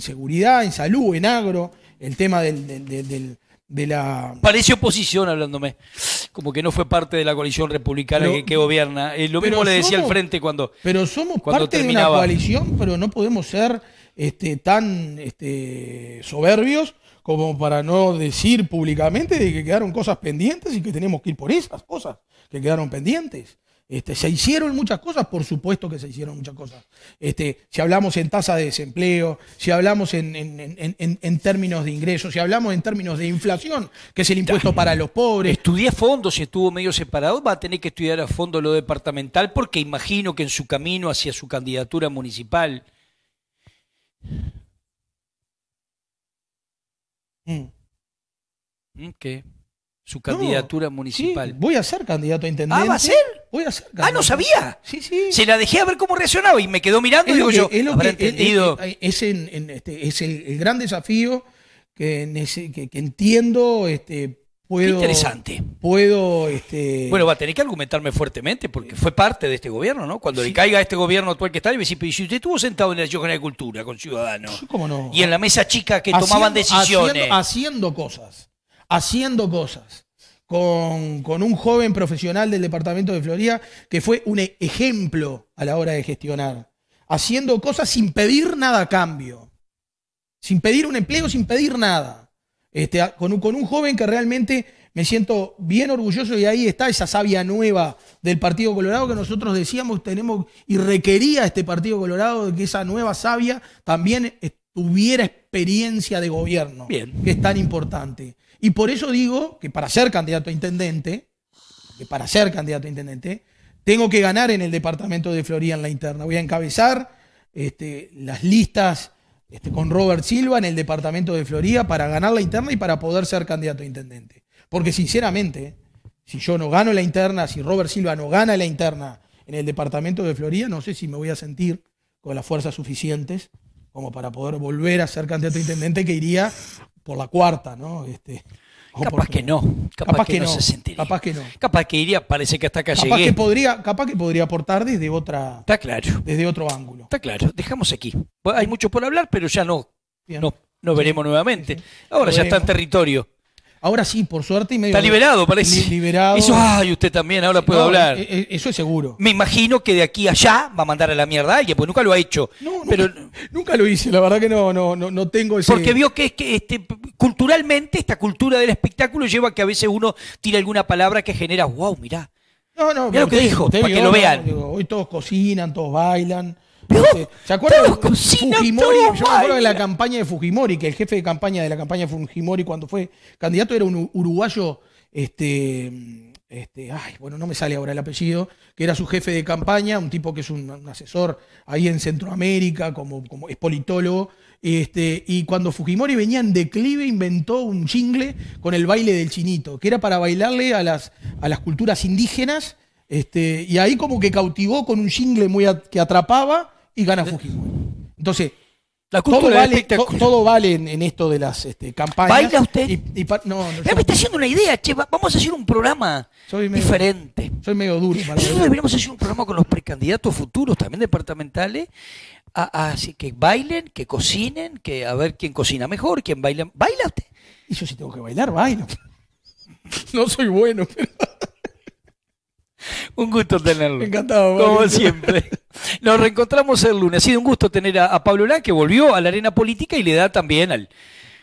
seguridad, en salud, en agro, el tema del de la... Parece oposición hablándome, como que no fue parte de la coalición republicana que, gobierna. Eh, lo mismo le decía al frente cuando... Pero somos parte de una coalición, pero no podemos ser este, tan este, soberbios como para no decir públicamente de que quedaron cosas pendientes y que tenemos que ir por esas cosas que quedaron pendientes. Este, se hicieron muchas cosas, por supuesto que se hicieron muchas cosas. Este, si hablamos en tasa de desempleo, si hablamos en, términos de ingresos, si hablamos en términos de inflación, que es el impuesto para los pobres. Estudié a fondo, si estuvo medio separado, va a tener que estudiar a fondo lo departamental, porque imagino que en su camino hacia su candidatura municipal. Mm. ¿Mm? ¿Qué? Su candidatura municipal. voy a ser candidato a intendente. ¿Ah, va a ser? Ah, no sabía. Se la dejé a ver cómo reaccionaba y me quedó mirando. y digo yo, es, entendido? es, este, el, gran desafío que, entiendo. Este, puedo, interesante. Puedo. Este, bueno, va a tener que argumentarme fuertemente porque fue parte de este gobierno, ¿no? Cuando le caiga este gobierno actual que está, y me dice, si usted estuvo sentado en la Dirección de Cultura con Ciudadanos. ¿Cómo no? Y en la mesa chica que tomaban decisiones. haciendo cosas. Haciendo cosas con, un joven profesional del departamento de Florida que fue un e-, ejemplo a la hora de gestionar, haciendo cosas sin pedir nada a cambio, sin pedir un empleo, sin pedir nada. Este, con, un, joven que realmente me siento bien orgulloso y ahí está esa savia nueva del Partido Colorado que nosotros decíamos tenemos y requería este Partido Colorado de que esa nueva savia también tuviera experiencia de gobierno, que es tan importante. Y por eso digo que para ser candidato a intendente, que para ser candidato a intendente, tengo que ganar en el departamento de Floría en la interna. Voy a encabezar este, las listas este, con Robert Silva en el departamento de Floría para ganar la interna y para poder ser candidato a intendente. Porque sinceramente, si yo no gano la interna, si Robert Silva no gana la interna en el departamento de Florida, no sé si me voy a sentir con las fuerzas suficientes como para poder volver a ser candidato a intendente que iría por la cuarta, ¿no? Este, capaz que no, capaz, que, no se sentiría. Capaz que no. Capaz que iría, parece que hasta acá capaz Que podría, capaz que podría aportar desde otra. Está claro. Desde otro ángulo. Está claro. Dejamos aquí. Hay mucho por hablar, pero ya no. No, nos veremos nuevamente. Ahora ya está en territorio. Ahora sí, por suerte. Y medio Está liberado, parece. Liberado. Eso, ay, usted también, ahora puedo hablar. Eh, eh, eso es seguro. Me imagino que de aquí allá va a mandar a la mierda a alguien, pues nunca lo ha hecho. pero, nunca, lo hice, la verdad que no, no, no, no tengo ese. Porque vio que, es que este, culturalmente esta cultura del espectáculo lleva a que a veces uno tire alguna palabra que genera, wow, mirá. No, no, mirá lo que dijo, para que lo vean. hoy todos cocinan, todos bailan. ¿Se acuerdan? Fujimori, yo me acuerdo de la campaña de Fujimori, que el jefe de campaña de la campaña Fujimori cuando fue candidato era un uruguayo, este, este, bueno, no me sale ahora el apellido, que era su jefe de campaña, un tipo que es un, asesor ahí en Centroamérica, como, como es politólogo, este, y cuando Fujimori venía en declive, inventó un jingle con el baile del chinito, que era para bailarle a las, a las culturas indígenas, este, y ahí como que cautivó con un jingle muy que atrapaba y gana Fujimori. Entonces, la todo vale, en, esto de las este, campañas. ¿Baila usted? Y, no, me está haciendo una idea, che, vamos a hacer un programa diferente. Soy medio duro. Nosotros deberíamos hacer un programa con los precandidatos futuros, también departamentales, así que bailen, que cocinen, que a ver quién cocina mejor, quién baila. ¿Baila usted? Y yo si tengo que bailar, bailo. [laughs] No soy bueno, pero... Un gusto tenerlo. Encantado. Como siempre. Nos reencontramos el lunes. Ha sido un gusto tener a, Pablo Lá que volvió a la arena política y le da también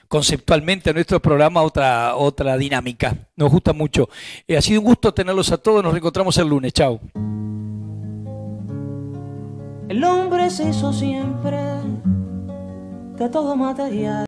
conceptualmente a nuestro programa otra, otra dinámica. Nos gusta mucho. Eh, ha sido un gusto tenerlos a todos. Nos reencontramos el lunes. Chao. El hombre se hizo siempre de todo material.